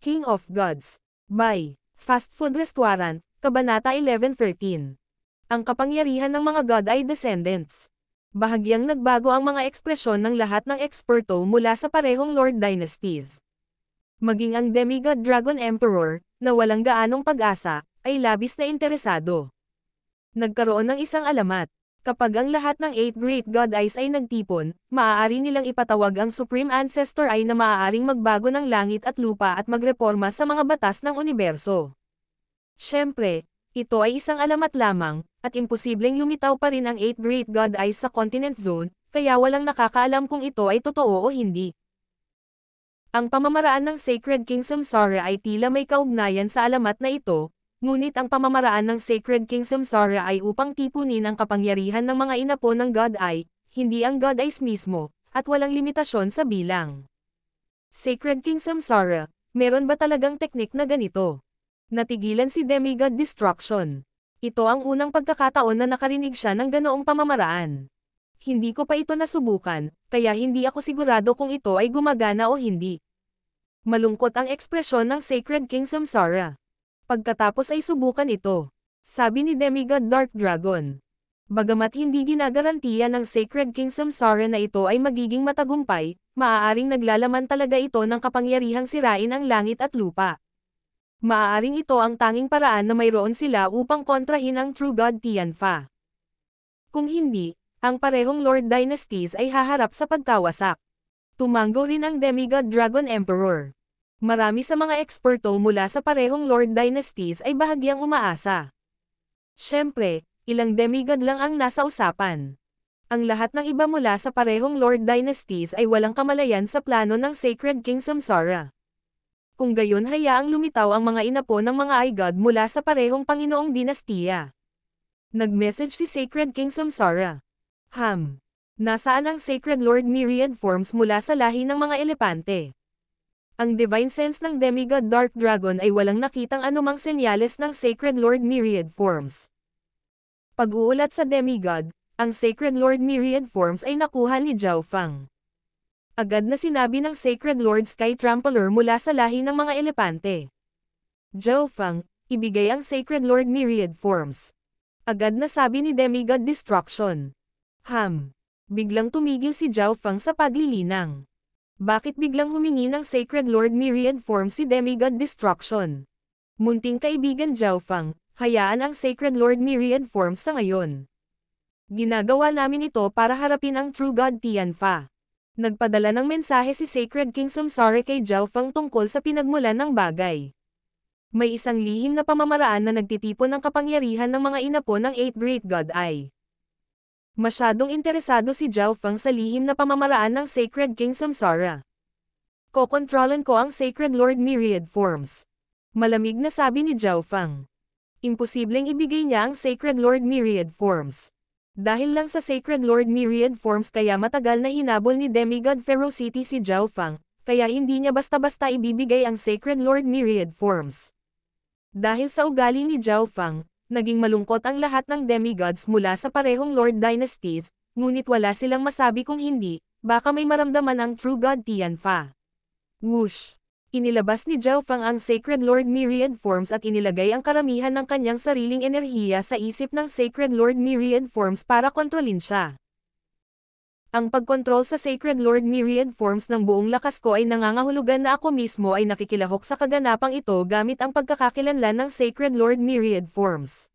King of Gods. By Fast Food Restaurant, Kabanata 1113. Ang kapangyarihan ng mga god ay descendants. Bahagyang nagbago ang mga ekspresyon ng lahat ng eksperto mula sa parehong Lord Dynasties. Maging ang demigod Dragon Emperor, na walang gaanong pag-asa, ay labis na interesado. Nagkaroon ng isang alamat. Kapag ang lahat ng 8 great god eyes ay nagtipon, maaari nilang ipatawag ang Supreme Ancestor Eye na maaaring magbago ng langit at lupa at magreforma sa mga batas ng universo. Siyempre, ito ay isang alamat lamang, at imposibleng lumitaw pa rin ang 8 great god eyes sa continent zone, kaya walang nakakaalam kung ito ay totoo o hindi. Ang pamamaraan ng Sacred King Samsara ay tila may kaugnayan sa alamat na ito, Ngunit ang pamamaraan ng Sacred King Samsara ay upang tipunin ang kapangyarihan ng mga inapo ng God Eye, hindi ang God Eyes mismo, at walang limitasyon sa bilang. Sacred King Samsara, meron ba talagang teknik na ganito? Natigilan si Demigod Destruction. Ito ang unang pagkakataon na nakarinig siya ng ganoong pamamaraan. Hindi ko pa ito nasubukan, kaya hindi ako sigurado kung ito ay gumagana o hindi. Malungkot ang ekspresyon ng Sacred King Samsara pagkatapos ay subukan ito. Sabi ni Demigod Dark Dragon. Bagamat hindi ginagarantiya ng Sacred Kingdom Sora na ito ay magiging matagumpay, maaaring naglalaman talaga ito ng kapangyarihang sirain ang langit at lupa. Maaaring ito ang tanging paraan na mayroon sila upang kontrahin ang True God Tianfa. Kung hindi, ang parehong Lord Dynasties ay haharap sa pagkawasak. Tumango rin ang Demigod Dragon Emperor. Marami sa mga eksperto mula sa parehong Lord Dynasties ay bahagyang umaasa. Siyempre, ilang demigod lang ang nasa usapan. Ang lahat ng iba mula sa parehong Lord Dynasties ay walang kamalayan sa plano ng Sacred King Samsara. Kung gayon hayaang lumitaw ang mga inapo ng mga ay-god mula sa parehong Panginoong Dinastiya. Nag-message si Sacred King Samsara. Ham. Nasaan ang Sacred Lord Myriad forms mula sa lahi ng mga elepante? ang divine sense ng demigod Dark Dragon ay walang nakitang anumang senyales ng Sacred Lord Myriad Forms. Pag-uulat sa demigod, ang Sacred Lord Myriad Forms ay nakuha ni Zhao Fang. Agad na sinabi ng Sacred Lord Sky Trampler mula sa lahi ng mga elepante. Zhao Fang, ibigay ang Sacred Lord Myriad Forms. Agad na sabi ni Demigod Destruction. Ham. Biglang tumigil si Zhao Fang sa paglilinang. Bakit biglang humingi ng Sacred Lord Myriad form si Demigod Destruction? Munting kaibigan Jaufang, hayaan ang Sacred Lord Myriad form sa ngayon. Ginagawa namin ito para harapin ang True God Tianfa. Nagpadala ng mensahe si Sacred King Sumsare kay Jaufang tungkol sa pinagmulan ng bagay. May isang lihim na pamamaraan na nagtitipon ng kapangyarihan ng mga inapo ng Eight Great God ay. Masyadong interesado si Zhao Feng sa lihim na pamamaraan ng Sacred King Samsara. Kokontrolan ko ang Sacred Lord Myriad Forms. Malamig na sabi ni Zhao Feng. Imposibleng ibigay niya ang Sacred Lord Myriad Forms. Dahil lang sa Sacred Lord Myriad Forms kaya matagal na hinabol ni Demigod Ferocity si Zhao Feng, kaya hindi niya basta-basta ibibigay ang Sacred Lord Myriad Forms. Dahil sa ugali ni Zhao Fang, naging malungkot ang lahat ng demigods mula sa parehong Lord Dynasties, ngunit wala silang masabi kung hindi, baka may maramdaman ang true god Tianfa. Whoosh! Inilabas ni Zhao Fang ang Sacred Lord Myriad Forms at inilagay ang karamihan ng kanyang sariling enerhiya sa isip ng Sacred Lord Myriad Forms para kontrolin siya. Ang pagkontrol sa Sacred Lord Myriad Forms ng buong lakas ko ay nangangahulugan na ako mismo ay nakikilahok sa kaganapang ito gamit ang pagkakakilanlan ng Sacred Lord Myriad Forms.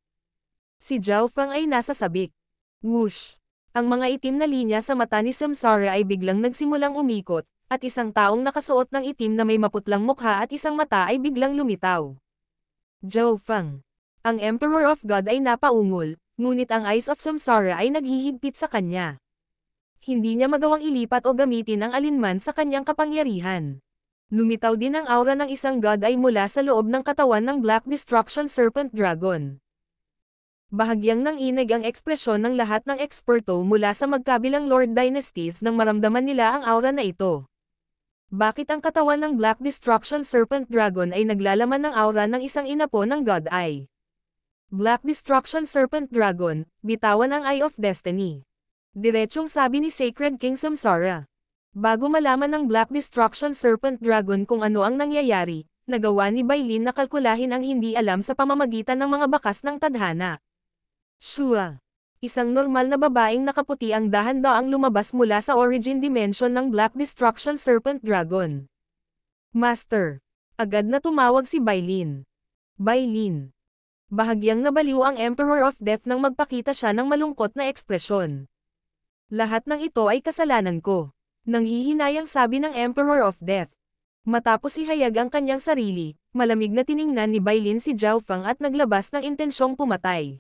Si Zhao Fang ay nasa sabik. Whoosh! Ang mga itim na linya sa mata ni Samsara ay biglang nagsimulang umikot, at isang taong nakasuot ng itim na may maputlang mukha at isang mata ay biglang lumitaw. Zhao Fang. Ang Emperor of God ay napaungol, ngunit ang Eyes of Samsara ay naghihigpit sa kanya hindi niya magawang ilipat o gamitin ang alinman sa kanyang kapangyarihan. Lumitaw din ang aura ng isang god ay mula sa loob ng katawan ng Black Destruction Serpent Dragon. Bahagyang nang inig ang ekspresyon ng lahat ng eksperto mula sa magkabilang Lord Dynasties nang maramdaman nila ang aura na ito. Bakit ang katawan ng Black Destruction Serpent Dragon ay naglalaman ng aura ng isang inapo ng God Eye? Black Destruction Serpent Dragon, bitawan ang Eye of Destiny. Diretsong sabi ni Sacred King Samsara. Bago malaman ng Black Destruction Serpent Dragon kung ano ang nangyayari, nagawa ni Bailin na kalkulahin ang hindi alam sa pamamagitan ng mga bakas ng tadhana. Shua. Isang normal na babaeng nakaputi ang dahan-da ang lumabas mula sa origin dimension ng Black Destruction Serpent Dragon. Master. Agad na tumawag si Bailin. Bailin. Bahagyang nabaliw ang Emperor of Death nang magpakita siya ng malungkot na ekspresyon. Lahat ng ito ay kasalanan ko. Nang hihinayang sabi ng Emperor of Death. Matapos ihayag ang kanyang sarili, malamig na tiningnan ni Bailin si Zhao Fang at naglabas ng intensyong pumatay.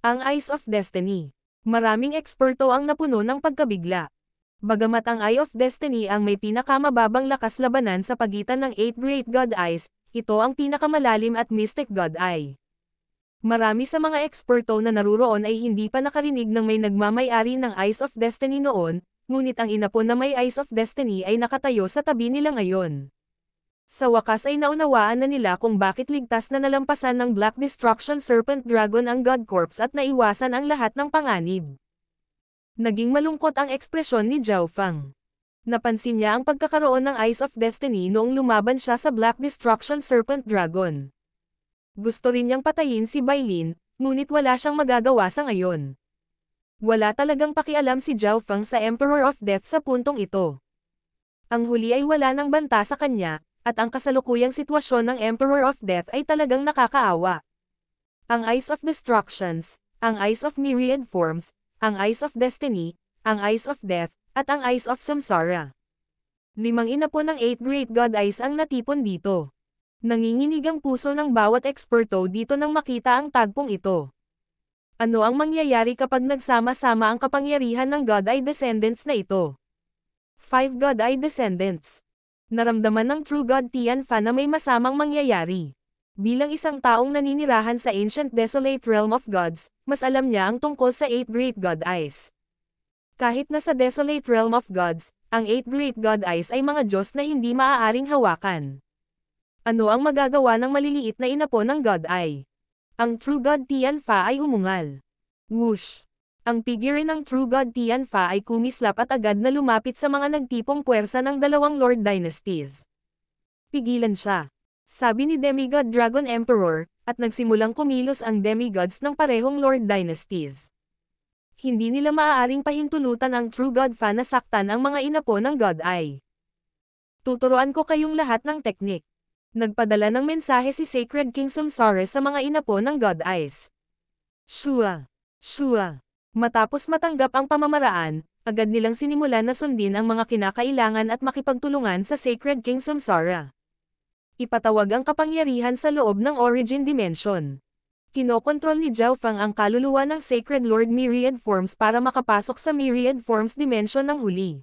Ang Eyes of Destiny. Maraming eksperto ang napuno ng pagkabigla. Bagamat ang Eye of Destiny ang may pinakamababang lakas labanan sa pagitan ng 8 Great God Eyes, ito ang pinakamalalim at Mystic God Eye. Marami sa mga eksperto na naruroon ay hindi pa nakarinig ng may nagmamayari ng Eyes of Destiny noon, ngunit ang inapo na may Eyes of Destiny ay nakatayo sa tabi nila ngayon. Sa wakas ay naunawaan na nila kung bakit ligtas na nalampasan ng Black Destruction Serpent Dragon ang God Corpse at naiwasan ang lahat ng panganib. Naging malungkot ang ekspresyon ni Zhao Fang. Napansin niya ang pagkakaroon ng Eyes of Destiny noong lumaban siya sa Black Destruction Serpent Dragon. Gusto rin niyang patayin si Bailin, ngunit wala siyang magagawa sa ngayon. Wala talagang pakialam si Zhao Feng sa Emperor of Death sa puntong ito. Ang huli ay wala ng banta sa kanya, at ang kasalukuyang sitwasyon ng Emperor of Death ay talagang nakakaawa. Ang Eyes of Destructions, ang Eyes of Myriad Forms, ang Eyes of Destiny, ang Eyes of Death, at ang Eyes of Samsara. Limang inapon po ng 8 Great God Eyes ang natipon dito. Nanginginig ang puso ng bawat eksperto dito nang makita ang tagpong ito. Ano ang mangyayari kapag nagsama-sama ang kapangyarihan ng God-Eye Descendants na ito? 5 God-Eye Descendants Naramdaman ng True God Tian Fa na may masamang mangyayari. Bilang isang taong naninirahan sa Ancient Desolate Realm of Gods, mas alam niya ang tungkol sa 8 Great God Eyes. Kahit na sa Desolate Realm of Gods, ang 8 Great God Eyes ay mga Diyos na hindi maaaring hawakan. Ano ang magagawa ng maliliit na inapo ng God Eye? Ang True God Tianfa ay umungal. Whoosh! Ang figure ng True God Tianfa ay kumislap at agad na lumapit sa mga nagtipong puwersa ng dalawang Lord Dynasties. Pigilan siya. Sabi ni Demigod Dragon Emperor, at nagsimulang kumilos ang demigods ng parehong Lord Dynasties. Hindi nila maaaring pahintulutan ang True God Fa na saktan ang mga inapo ng God Eye. Tuturuan ko kayong lahat ng teknik. Nagpadala ng mensahe si Sacred King Sumsore sa mga inapo ng God Eyes. Shua! Shua! Matapos matanggap ang pamamaraan, agad nilang sinimulan na sundin ang mga kinakailangan at makipagtulungan sa Sacred King Samsara. Ipatawag ang kapangyarihan sa loob ng Origin Dimension. Kinokontrol ni Zhao Fang ang kaluluwa ng Sacred Lord Myriad Forms para makapasok sa Myriad Forms Dimension ng huli.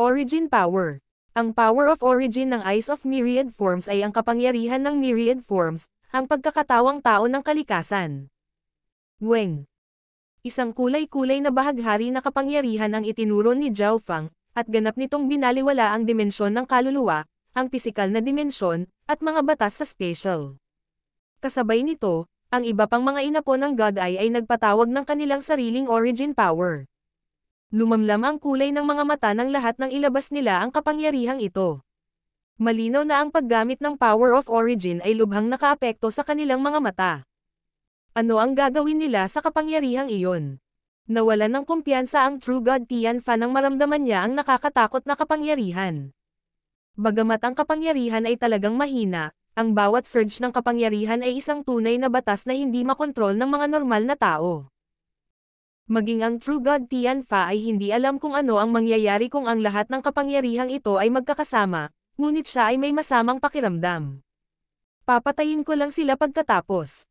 Origin Power ang power of origin ng Eyes of Myriad Forms ay ang kapangyarihan ng myriad forms, ang pagkakatawang tao ng kalikasan. Weng. Isang kulay-kulay na bahaghari na kapangyarihan ang itinuro ni Zhao Fang, at ganap nitong binaliwala ang dimensyon ng kaluluwa, ang pisikal na dimensyon, at mga batas sa spatial. Kasabay nito, ang iba pang mga inapo ng God Eye ay nagpatawag ng kanilang sariling origin power. Lumamlam ang kulay ng mga mata ng lahat ng ilabas nila ang kapangyarihang ito. Malinaw na ang paggamit ng power of origin ay lubhang nakaapekto sa kanilang mga mata. Ano ang gagawin nila sa kapangyarihang iyon? Nawala ng kumpiyansa ang true god Tian Tianfa nang maramdaman niya ang nakakatakot na kapangyarihan. Bagamat ang kapangyarihan ay talagang mahina, ang bawat surge ng kapangyarihan ay isang tunay na batas na hindi makontrol ng mga normal na tao. Maging ang true God Tian Fa ay hindi alam kung ano ang mangyayari kung ang lahat ng kapangyarihang ito ay magkakasama, ngunit siya ay may masamang pakiramdam. Papatayin ko lang sila pagkatapos.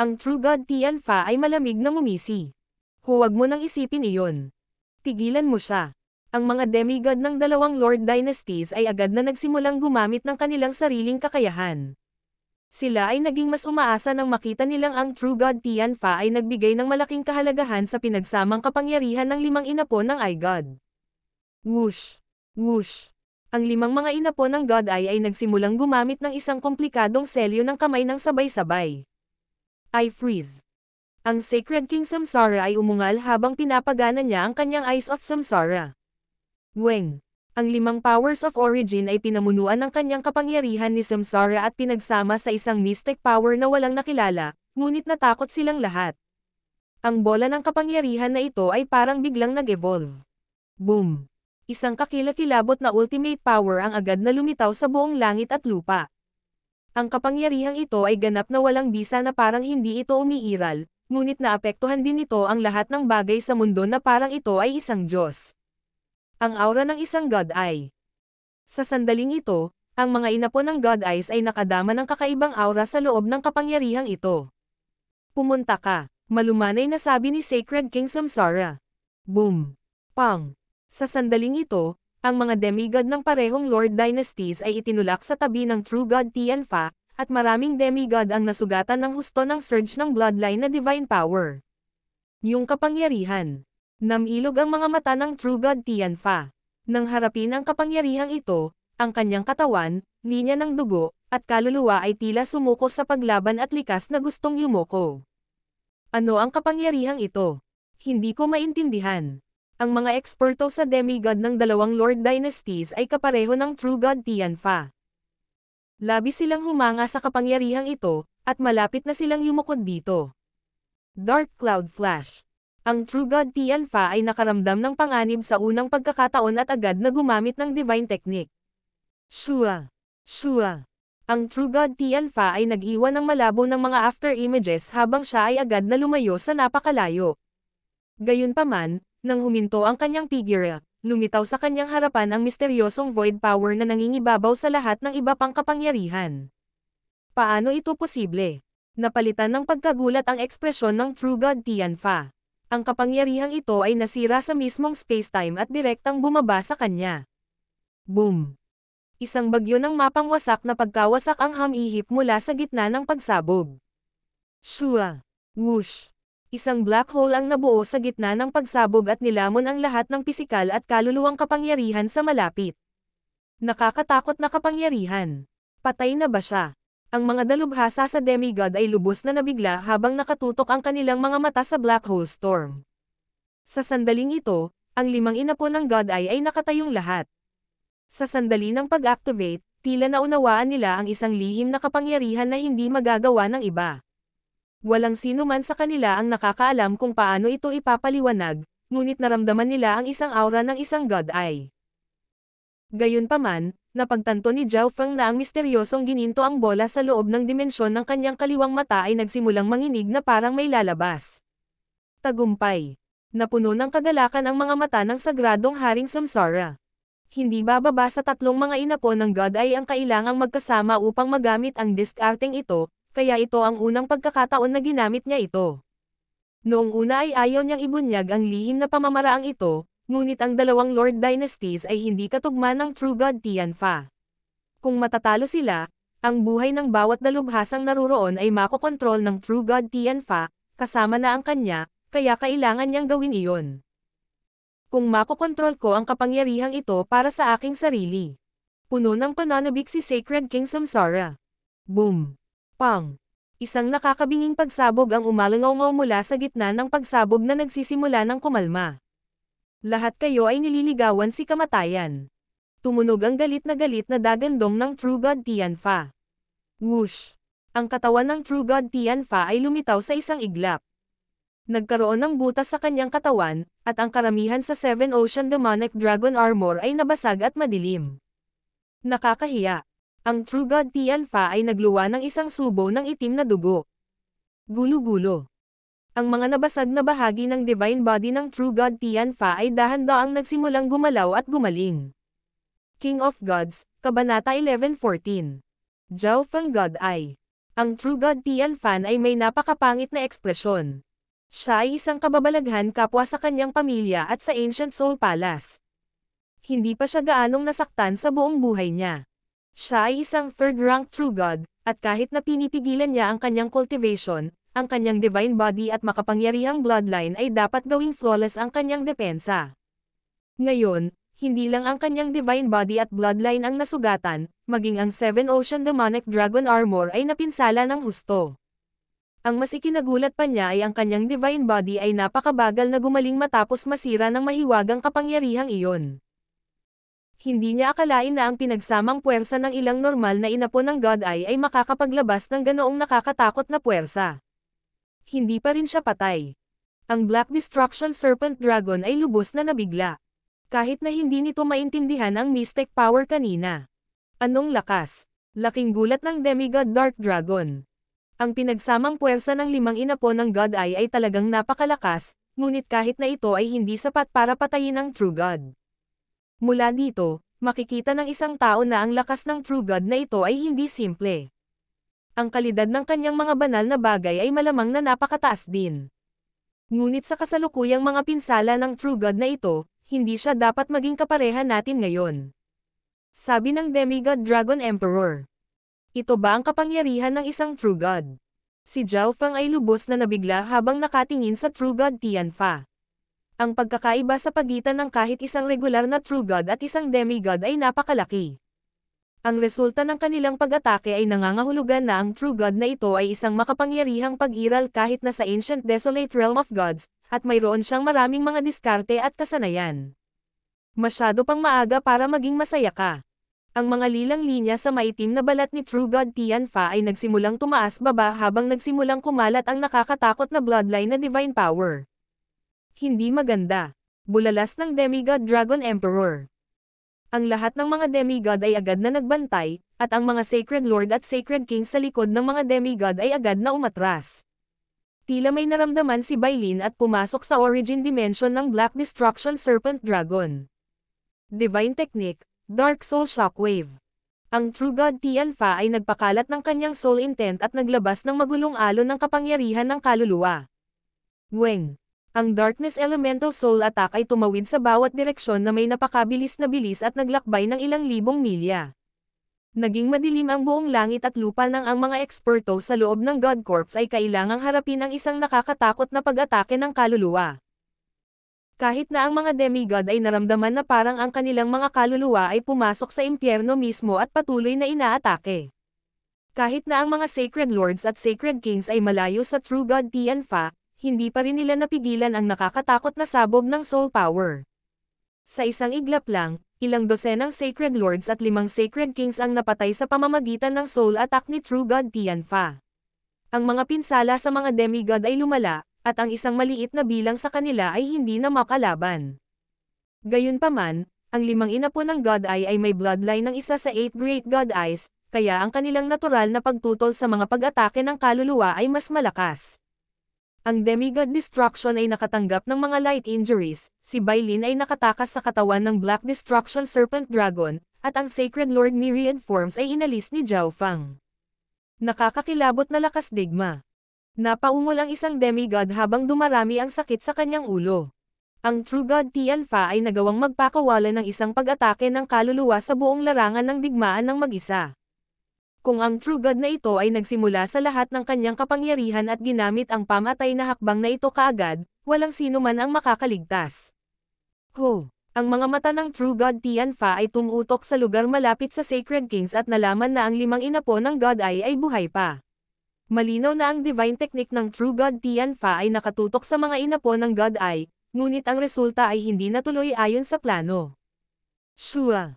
Ang true God Tian Fa ay malamig na ngumisi. Huwag mo nang isipin iyon. Tigilan mo siya. Ang mga demigod ng dalawang Lord Dynasties ay agad na nagsimulang gumamit ng kanilang sariling kakayahan. Sila ay naging mas umaasa nang makita nilang ang True God Tianfa ay nagbigay ng malaking kahalagahan sa pinagsamang kapangyarihan ng limang inapo ng I God. Whoosh! Whoosh! Ang limang mga inapo ng God Eye ay nagsimulang gumamit ng isang komplikadong selyo ng kamay ng sabay-sabay. I freeze. Ang Sacred King Samsara ay umungal habang pinapagana niya ang kanyang Eyes of Samsara. Weng. Ang limang powers of origin ay pinamunuan ng kanyang kapangyarihan ni Samsara at pinagsama sa isang mystic power na walang nakilala, ngunit natakot silang lahat. Ang bola ng kapangyarihan na ito ay parang biglang nag-evolve. Boom! Isang kakilakilabot na ultimate power ang agad na lumitaw sa buong langit at lupa. Ang kapangyarihang ito ay ganap na walang bisa na parang hindi ito umiiral, ngunit naapektuhan din ito ang lahat ng bagay sa mundo na parang ito ay isang Diyos ang aura ng isang God Eye. Sa sandaling ito, ang mga inapo ng God Eyes ay nakadama ng kakaibang aura sa loob ng kapangyarihang ito. Pumunta ka, malumanay na sabi ni Sacred King Samsara. Boom! Pang! Sa sandaling ito, ang mga demigod ng parehong Lord Dynasties ay itinulak sa tabi ng True God Tianfa, at maraming demigod ang nasugatan ng husto ng surge ng bloodline na divine power. Yung kapangyarihan Namilog ang mga mata ng True God Tianfa. Nang harapin ang kapangyarihang ito, ang kanyang katawan, linya ng dugo, at kaluluwa ay tila sumuko sa paglaban at likas na gustong yumuko. Ano ang kapangyarihang ito? Hindi ko maintindihan. Ang mga eksperto sa demigod ng dalawang Lord Dynasties ay kapareho ng True God Tianfa. Labi silang humanga sa kapangyarihang ito, at malapit na silang yumukod dito. Dark Cloud Flash ang True God T. Alpha ay nakaramdam ng panganib sa unang pagkakataon at agad na gumamit ng divine technique. Shua. Shua. Ang True God T. Alpha ay nag-iwan ng malabo ng mga after images habang siya ay agad na lumayo sa napakalayo. Gayunpaman, nang huminto ang kanyang figure, lumitaw sa kanyang harapan ang misteryosong void power na nangingibabaw sa lahat ng iba pang kapangyarihan. Paano ito posible? Napalitan ng pagkagulat ang ekspresyon ng True God Tianfa ang kapangyarihang ito ay nasira sa mismong spacetime at direktang bumaba sa kanya. Boom! Isang bagyo ng mapangwasak na pagkawasak ang hamihip mula sa gitna ng pagsabog. Shua! Whoosh! Isang black hole ang nabuo sa gitna ng pagsabog at nilamon ang lahat ng pisikal at kaluluwang kapangyarihan sa malapit. Nakakatakot na kapangyarihan. Patay na ba siya? Ang mga dalubhasa sa demigod ay lubos na nabigla habang nakatutok ang kanilang mga mata sa black hole storm. Sa sandaling ito, ang limang inapo ng God Eye ay nakatayong lahat. Sa sandali ng pag-activate, tila naunawaan nila ang isang lihim na kapangyarihan na hindi magagawa ng iba. Walang sino man sa kanila ang nakakaalam kung paano ito ipapaliwanag, ngunit naramdaman nila ang isang aura ng isang God Eye. Gayunpaman, napagtanto ni Zhao Feng na ang misteryosong gininto ang bola sa loob ng dimensyon ng kanyang kaliwang mata ay nagsimulang manginig na parang may lalabas. Tagumpay. Napuno ng kagalakan ang mga mata ng sagradong haring Samsara. Hindi bababa sa tatlong mga inapo ng God ay ang kailangang magkasama upang magamit ang disc arting ito, kaya ito ang unang pagkakataon na ginamit niya ito. Noong una ay ayaw niyang ibunyag ang lihim na pamamaraang ito, Ngunit ang dalawang Lord Dynasties ay hindi katugma ng True God Tianfa. Kung matatalo sila, ang buhay ng bawat dalubhasang naruroon ay makokontrol ng True God Tianfa, kasama na ang kanya, kaya kailangan niyang gawin iyon. Kung makokontrol ko ang kapangyarihang ito para sa aking sarili. Puno ng pananabik si Sacred King Samsara. Boom! Pang! Isang nakakabinging pagsabog ang umalangaw mula sa gitna ng pagsabog na nagsisimula ng kumalma. Lahat kayo ay nililigawan si kamatayan. Tumunog ang galit na galit na dagandong ng True God Tianfa. Whoosh! Ang katawan ng True God Tianfa ay lumitaw sa isang iglap. Nagkaroon ng butas sa kanyang katawan, at ang karamihan sa Seven Ocean Demonic Dragon Armor ay nabasag at madilim. Nakakahiya. Ang True God Tianfa ay nagluwa ng isang subo ng itim na dugo. Gulo-gulo. Ang mga nabasag na bahagi ng divine body ng true God Tianfa ay dahan-daang nagsimulang gumalaw at gumaling. King of Gods, Kabanata 11.14 Zhao Feng God ay Ang true God Tianfan ay may napakapangit na ekspresyon. Siya ay isang kababalaghan kapwa sa kanyang pamilya at sa Ancient Soul Palace. Hindi pa siya gaanong nasaktan sa buong buhay niya. Siya ay isang third-rank true god, at kahit na pinipigilan niya ang kanyang cultivation, ang kanyang divine body at makapangyarihang bloodline ay dapat gawing flawless ang kanyang depensa. Ngayon, hindi lang ang kanyang divine body at bloodline ang nasugatan, maging ang Seven Ocean Demonic Dragon Armor ay napinsala ng husto. Ang mas ikinagulat pa niya ay ang kanyang divine body ay napakabagal na gumaling matapos masira ng mahiwagang kapangyarihang iyon. Hindi niya akalain na ang pinagsamang puwersa ng ilang normal na inapo ng God Eye ay makakapaglabas ng ganoong nakakatakot na puwersa hindi pa rin siya patay. Ang Black Destruction Serpent Dragon ay lubos na nabigla. Kahit na hindi nito maintindihan ang mystic power kanina. Anong lakas? Laking gulat ng Demigod Dark Dragon. Ang pinagsamang puwersa ng limang inapo ng God Eye ay talagang napakalakas, ngunit kahit na ito ay hindi sapat para patayin ang True God. Mula dito, makikita ng isang tao na ang lakas ng True God na ito ay hindi simple ang kalidad ng kanyang mga banal na bagay ay malamang na napakataas din. Ngunit sa kasalukuyang mga pinsala ng true God na ito, hindi siya dapat maging kapareha natin ngayon. Sabi ng demigod Dragon Emperor. Ito ba ang kapangyarihan ng isang true God? Si Zhao Fang ay lubos na nabigla habang nakatingin sa true God Tianfa. Ang pagkakaiba sa pagitan ng kahit isang regular na true God at isang demigod ay napakalaki. Ang resulta ng kanilang pag-atake ay nangangahulugan na ang true God na ito ay isang makapangyarihang pag-iral kahit na sa ancient desolate realm of gods, at mayroon siyang maraming mga diskarte at kasanayan. Masyado pang maaga para maging masaya ka. Ang mga lilang linya sa maitim na balat ni True God Tianfa ay nagsimulang tumaas baba habang nagsimulang kumalat ang nakakatakot na bloodline na divine power. Hindi maganda. Bulalas ng demigod Dragon Emperor ang lahat ng mga demigod ay agad na nagbantay, at ang mga Sacred Lord at Sacred King sa likod ng mga demigod ay agad na umatras. Tila may naramdaman si Bailin at pumasok sa origin dimension ng Black Destruction Serpent Dragon. Divine Technique, Dark Soul Shockwave Ang True God t ay nagpakalat ng kanyang soul intent at naglabas ng magulong alo ng kapangyarihan ng kaluluwa. Weng ang Darkness Elemental Soul Attack ay tumawid sa bawat direksyon na may napakabilis na bilis at naglakbay ng ilang libong milya. Naging madilim ang buong langit at lupa nang ang mga eksperto sa loob ng God Corps ay kailangang harapin ang isang nakakatakot na pag-atake ng kaluluwa. Kahit na ang mga demigod ay naramdaman na parang ang kanilang mga kaluluwa ay pumasok sa impyerno mismo at patuloy na inaatake. Kahit na ang mga Sacred Lords at Sacred Kings ay malayo sa True God Tianfa, hindi pa rin nila napigilan ang nakakatakot na sabog ng soul power. Sa isang iglap lang, ilang dosenang Sacred Lords at limang Sacred Kings ang napatay sa pamamagitan ng soul attack ni True God Tianfa. Ang mga pinsala sa mga demigod ay lumala, at ang isang maliit na bilang sa kanila ay hindi na makalaban. Gayunpaman, ang limang inapo ng God Eye ay may bloodline ng isa sa eight great God Eyes, kaya ang kanilang natural na pagtutol sa mga pag-atake ng kaluluwa ay mas malakas. Ang demigod destruction ay nakatanggap ng mga light injuries, si Bailin ay nakatakas sa katawan ng Black Destruction Serpent Dragon, at ang Sacred Lord Myriad Forms ay inalis ni Zhao Fang. Nakakakilabot na lakas digma. Napaungol ang isang demigod habang dumarami ang sakit sa kanyang ulo. Ang True God Tianfa ay nagawang magpakawala ng isang pag-atake ng kaluluwa sa buong larangan ng digmaan ng mag-isa kung ang true God na ito ay nagsimula sa lahat ng kanyang kapangyarihan at ginamit ang pamatay na hakbang na ito kaagad, walang sino man ang makakaligtas. Ho! Ang mga mata ng true God Tianfa ay tumutok sa lugar malapit sa Sacred Kings at nalaman na ang limang inapo ng God Eye ay buhay pa. Malinaw na ang divine technique ng true God Tianfa ay nakatutok sa mga inapo ng God Eye, ngunit ang resulta ay hindi natuloy ayon sa plano. Shua!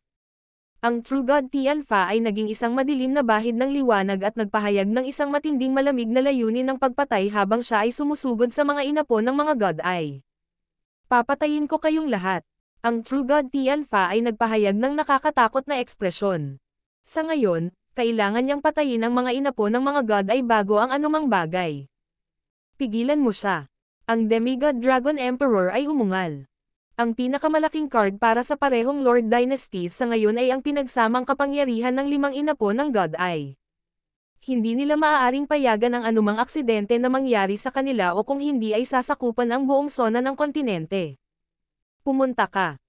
Ang True God T. Alpha ay naging isang madilim na bahid ng liwanag at nagpahayag ng isang matinding malamig na layunin ng pagpatay habang siya ay sumusugod sa mga inapo ng mga God Eye. Papatayin ko kayong lahat. Ang True God T. Alpha ay nagpahayag ng nakakatakot na ekspresyon. Sa ngayon, kailangan niyang patayin ang mga inapo ng mga God ay bago ang anumang bagay. Pigilan mo siya. Ang Demigod Dragon Emperor ay umungal. Ang pinakamalaking card para sa parehong Lord Dynasties sa ngayon ay ang pinagsamang kapangyarihan ng limang inapo ng God Eye. Hindi nila maaaring payagan ang anumang aksidente na mangyari sa kanila o kung hindi ay sasakupan ang buong sona ng kontinente. Pumunta ka.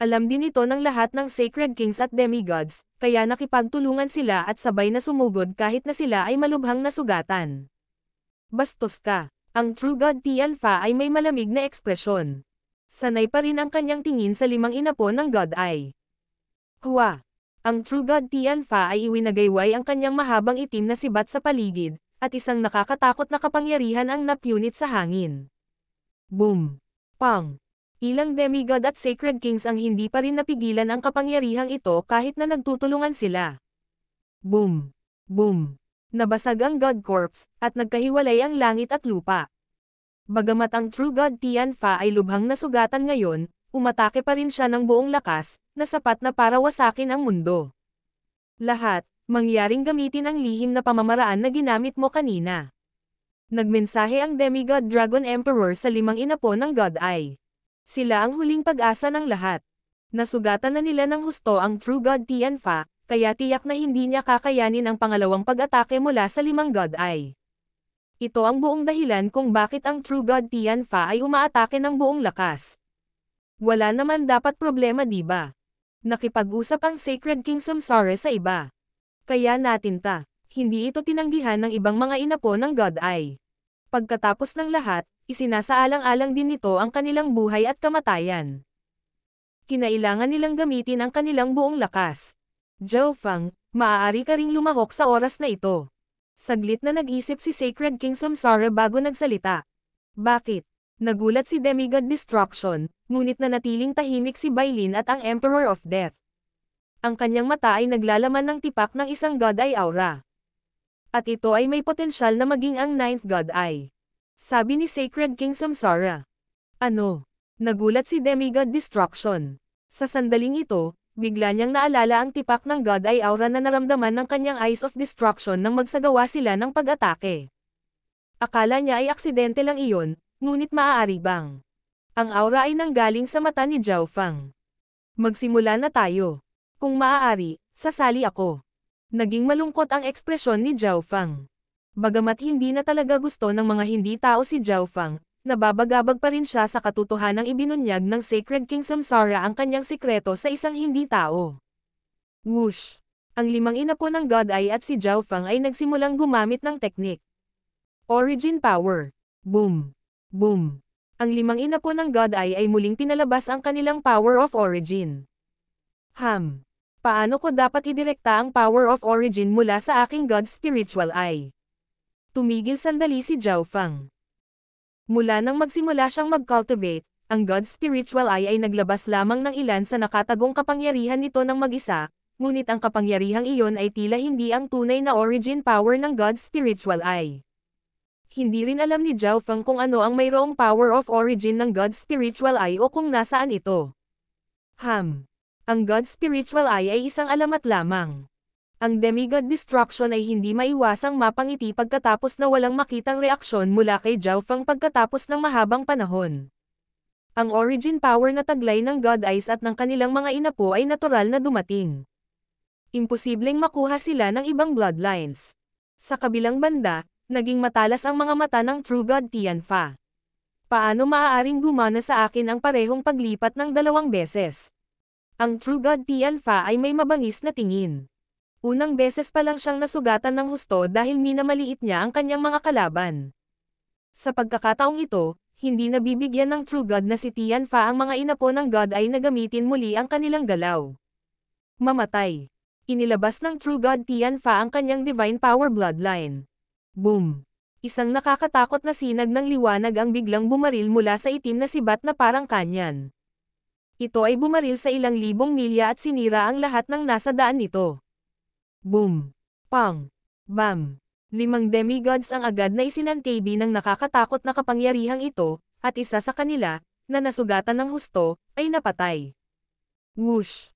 Alam din ito ng lahat ng Sacred Kings at Demigods, kaya nakipagtulungan sila at sabay na sumugod kahit na sila ay malubhang nasugatan. Bastos ka. Ang True God Tianfa ay may malamig na ekspresyon sanay pa rin ang kanyang tingin sa limang inapo ng God Eye. Hua! Ang True God Tianfa ay iwinagayway ang kanyang mahabang itim na sibat sa paligid, at isang nakakatakot na kapangyarihan ang napunit sa hangin. Boom! Pang! Ilang demigod at sacred kings ang hindi pa rin napigilan ang kapangyarihang ito kahit na nagtutulungan sila. Boom! Boom! Nabasag ang God Corpse, at nagkahiwalay ang langit at lupa. Bagamat ang True God Tian Fa ay lubhang nasugatan ngayon, umatake pa rin siya ng buong lakas, na sapat na para wasakin ang mundo. Lahat, mangyaring gamitin ang lihim na pamamaraan na ginamit mo kanina. Nagmensahe ang Demigod Dragon Emperor sa limang inapo ng God Eye. Sila ang huling pag-asa ng lahat. Nasugatan na nila ng husto ang True God Tian Fa, kaya tiyak na hindi niya kakayanin ang pangalawang pag-atake mula sa limang God Eye. Ito ang buong dahilan kung bakit ang True God Tianfa ay umaatake ng buong lakas. Wala naman dapat problema di ba? Nakipag-usap ang Sacred King Samsara sa iba. Kaya natin ta. Hindi ito tinanggihan ng ibang mga inapo ng God Eye. Pagkatapos ng lahat, isinasaalang-alang din nito ang kanilang buhay at kamatayan. Kinailangan nilang gamitin ang kanilang buong lakas. Zhao Fang, maaari ka ring lumahok sa oras na ito. Saglit na nag-isip si Sacred King Samsara bago nagsalita. Bakit? Nagulat si Demigod Destruction, ngunit na natiling tahimik si Bailin at ang Emperor of Death. Ang kanyang mata ay naglalaman ng tipak ng isang God Eye aura. At ito ay may potensyal na maging ang Ninth God Eye. Sabi ni Sacred King Samsara. Ano? Nagulat si Demigod Destruction. Sa sandaling ito, Bigla niyang naalala ang tipak ng God Eye aura na naramdaman ng kanyang Eyes of Destruction nang magsagawa sila ng pag-atake. Akala niya ay aksidente lang iyon, ngunit maaari bang? Ang aura ay nanggaling sa mata ni Zhao Fang. Magsimula na tayo. Kung maaari, sasali ako. Naging malungkot ang ekspresyon ni Zhao Fang. Bagamat hindi na talaga gusto ng mga hindi tao si Zhao Fang, nababagabag pa rin siya sa katotohanang ibinunyag ng Sacred King Samsara ang kanyang sikreto sa isang hindi tao. Whoosh! Ang limang inapo ng God Eye at si Zhao Fang ay nagsimulang gumamit ng teknik. Origin Power. Boom! Boom! Ang limang inapo ng God Eye ay muling pinalabas ang kanilang Power of Origin. Ham! Paano ko dapat idirekta ang Power of Origin mula sa aking God Spiritual Eye? Tumigil sandali si Zhao Fang. Mula nang magsimula siyang mag-cultivate, ang God Spiritual Eye ay naglabas lamang ng ilan sa nakatagong kapangyarihan nito ng mag-isa, ngunit ang kapangyarihang iyon ay tila hindi ang tunay na origin power ng God Spiritual Eye. Hindi rin alam ni Zhao Feng kung ano ang mayroong power of origin ng God Spiritual Eye o kung nasaan ito. Ham. Ang God Spiritual Eye ay isang alamat lamang. Ang demigod destruction ay hindi maiwasang mapangiti pagkatapos na walang makitang reaksyon mula kay Zhao Fang pagkatapos ng mahabang panahon. Ang origin power na taglay ng God Eyes at ng kanilang mga inapo ay natural na dumating. Imposibleng makuha sila ng ibang bloodlines. Sa kabilang banda, naging matalas ang mga mata ng True God Tianfa. Paano maaaring gumana sa akin ang parehong paglipat ng dalawang beses? Ang True God Tianfa ay may mabangis na tingin. Unang beses pa lang siyang nasugatan ng husto dahil minamaliit niya ang kanyang mga kalaban. Sa pagkakataong ito, hindi nabibigyan ng true god na si Tianfa ang mga inapo ng god ay nagamitin muli ang kanilang galaw. Mamatay. Inilabas ng true god Tianfa ang kanyang divine power bloodline. Boom! Isang nakakatakot na sinag ng liwanag ang biglang bumaril mula sa itim na sibat na parang kanyan. Ito ay bumaril sa ilang libong milya at sinira ang lahat ng nasa daan nito. Boom! Pang! Bam! Limang demigods ang agad na isinantabi ng nakakatakot na kapangyarihang ito, at isa sa kanila, na nasugatan ng husto, ay napatay. Whoosh!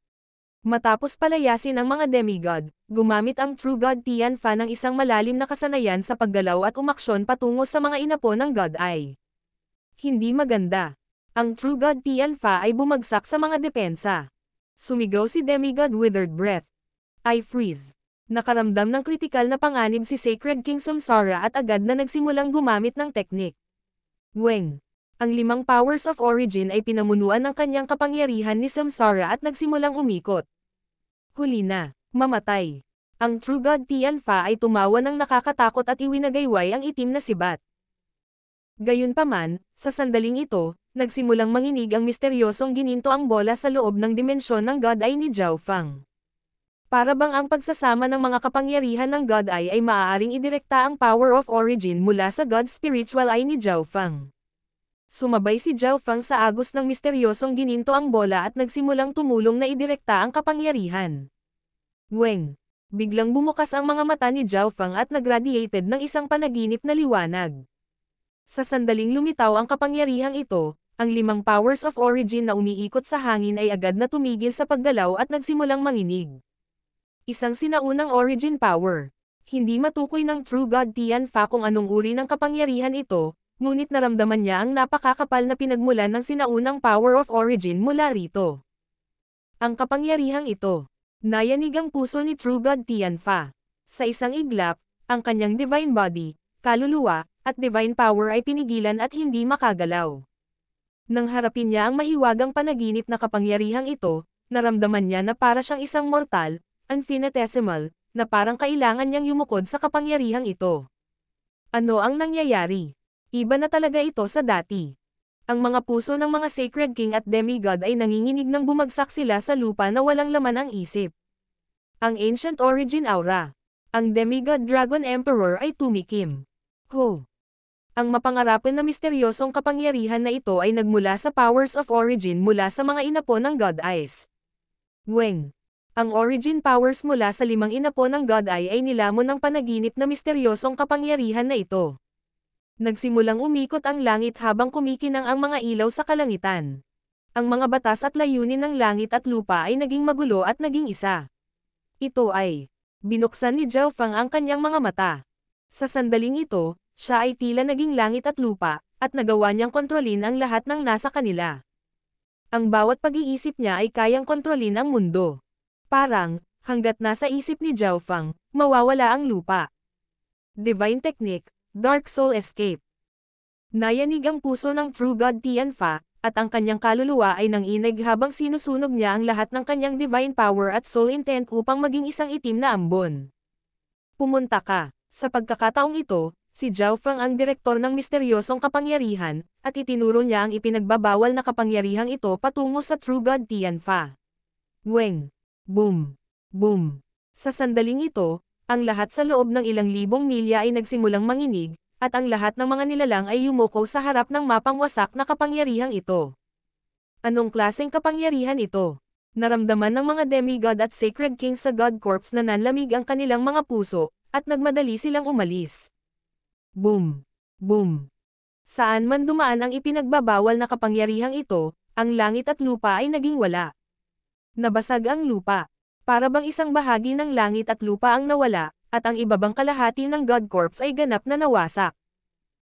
Matapos palayasin ang mga demigod, gumamit ang True God Tian Fa ng isang malalim na kasanayan sa paggalaw at umaksyon patungo sa mga inapo ng God Eye. Hindi maganda. Ang True God Tian Fa ay bumagsak sa mga depensa. Sumigaw si demigod Withered Breath. I freeze nakaramdam ng kritikal na panganib si Sacred King Samsara at agad na nagsimulang gumamit ng teknik. Weng. Ang limang powers of origin ay pinamunuan ng kanyang kapangyarihan ni Samsara at nagsimulang umikot. Huli na. Mamatay. Ang True God Tianfa ay tumawa ng nakakatakot at iwinagayway ang itim na sibat. Gayunpaman, sa sandaling ito, nagsimulang manginig ang misteryosong gininto ang bola sa loob ng dimensyon ng God Eye ni Zhao Fang. Para bang ang pagsasama ng mga kapangyarihan ng God Eye ay maaaring idirekta ang power of origin mula sa God Spiritual Eye ni Zhao Fang. Sumabay si Zhao Fang sa agos ng misteryosong gininto ang bola at nagsimulang tumulong na idirekta ang kapangyarihan. Weng! Biglang bumukas ang mga mata ni Zhao Fang at nagradiated ng isang panaginip na liwanag. Sa sandaling lumitaw ang kapangyarihang ito, ang limang powers of origin na umiikot sa hangin ay agad na tumigil sa paggalaw at nagsimulang manginig isang sinaunang origin power. Hindi matukoy ng true god Tian Fa kung anong uri ng kapangyarihan ito, ngunit naramdaman niya ang napakakapal na pinagmulan ng sinaunang power of origin mula rito. Ang kapangyarihang ito, nayanig ang puso ni true god Tian Fa. Sa isang iglap, ang kanyang divine body, kaluluwa, at divine power ay pinigilan at hindi makagalaw. Nang harapin niya ang mahiwagang panaginip na kapangyarihang ito, naramdaman niya na para siyang isang mortal, infinitesimal, na parang kailangan niyang yumukod sa kapangyarihang ito. Ano ang nangyayari? Iba na talaga ito sa dati. Ang mga puso ng mga Sacred King at Demigod ay nanginginig nang bumagsak sila sa lupa na walang laman ang isip. Ang Ancient Origin Aura. Ang Demigod Dragon Emperor ay tumikim. Ho! Ang mapangarapin na misteryosong kapangyarihan na ito ay nagmula sa powers of origin mula sa mga inapo ng God Eyes. Weng! Ang origin powers mula sa limang inapo ng God Eye ay nilamon ng panaginip na misteryosong kapangyarihan na ito. Nagsimulang umikot ang langit habang kumikinang ang mga ilaw sa kalangitan. Ang mga batas at layunin ng langit at lupa ay naging magulo at naging isa. Ito ay, binuksan ni Zhao Fang ang kanyang mga mata. Sa sandaling ito, siya ay tila naging langit at lupa, at nagawa niyang kontrolin ang lahat ng nasa kanila. Ang bawat pag-iisip niya ay kayang kontrolin ang mundo. Parang, hanggat nasa isip ni Zhao Fang, mawawala ang lupa. Divine Technique, Dark Soul Escape Nayanig ang puso ng True God Tianfa, at ang kanyang kaluluwa ay nanginig habang sinusunog niya ang lahat ng kanyang divine power at soul intent upang maging isang itim na ambon. Pumunta ka. Sa pagkakataong ito, si Zhao Fang ang direktor ng misteryosong kapangyarihan, at itinuro niya ang ipinagbabawal na kapangyarihang ito patungo sa True God Tianfa. Weng Boom! Boom! Sa sandaling ito, ang lahat sa loob ng ilang libong milya ay nagsimulang manginig, at ang lahat ng mga nilalang ay yumuko sa harap ng mapang wasak na kapangyarihang ito. Anong klaseng kapangyarihan ito? Naramdaman ng mga demigod at sacred king sa god corps na nanlamig ang kanilang mga puso, at nagmadali silang umalis. Boom! Boom! Saan man dumaan ang ipinagbabawal na kapangyarihang ito, ang langit at lupa ay naging wala. Nabasag ang lupa. Para bang isang bahagi ng langit at lupa ang nawala, at ang ibabang kalahati ng God Corps ay ganap na nawasak.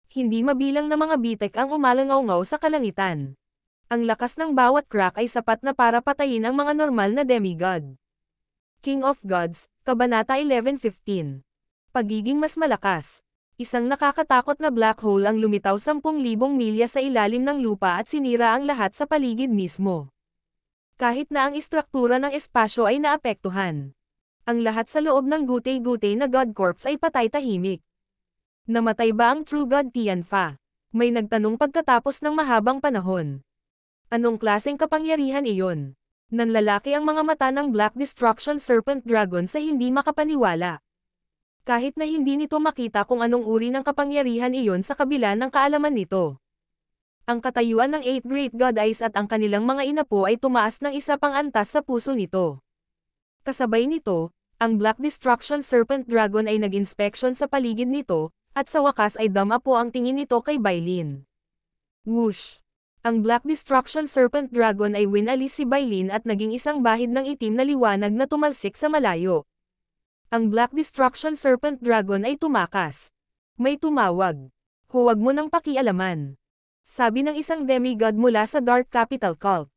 Hindi mabilang na mga bitek ang umalangaw sa kalangitan. Ang lakas ng bawat crack ay sapat na para patayin ang mga normal na demigod. King of Gods, Kabanata 1115 Pagiging mas malakas Isang nakakatakot na black hole ang lumitaw 10,000 milya sa ilalim ng lupa at sinira ang lahat sa paligid mismo kahit na ang istruktura ng espasyo ay naapektuhan. Ang lahat sa loob ng gutay-gutay na God Corps ay patay tahimik. Namatay ba ang True God Tianfa? May nagtanong pagkatapos ng mahabang panahon. Anong klaseng kapangyarihan iyon? Nanlalaki ang mga mata ng Black Destruction Serpent Dragon sa hindi makapaniwala. Kahit na hindi nito makita kung anong uri ng kapangyarihan iyon sa kabila ng kaalaman nito. Ang katayuan ng Eight Great God Eyes at ang kanilang mga ina po ay tumaas ng isa pang antas sa puso nito. Kasabay nito, ang Black Destruction Serpent Dragon ay nag inspection sa paligid nito, at sa wakas ay dama ang tingin nito kay Bailin. Whoosh! Ang Black Destruction Serpent Dragon ay winalis si Bailin at naging isang bahid ng itim na liwanag na tumalsik sa malayo. Ang Black Destruction Serpent Dragon ay tumakas. May tumawag. Huwag mo nang pakialaman. Sabi ng isang demigod mula sa Dark Capital Cult.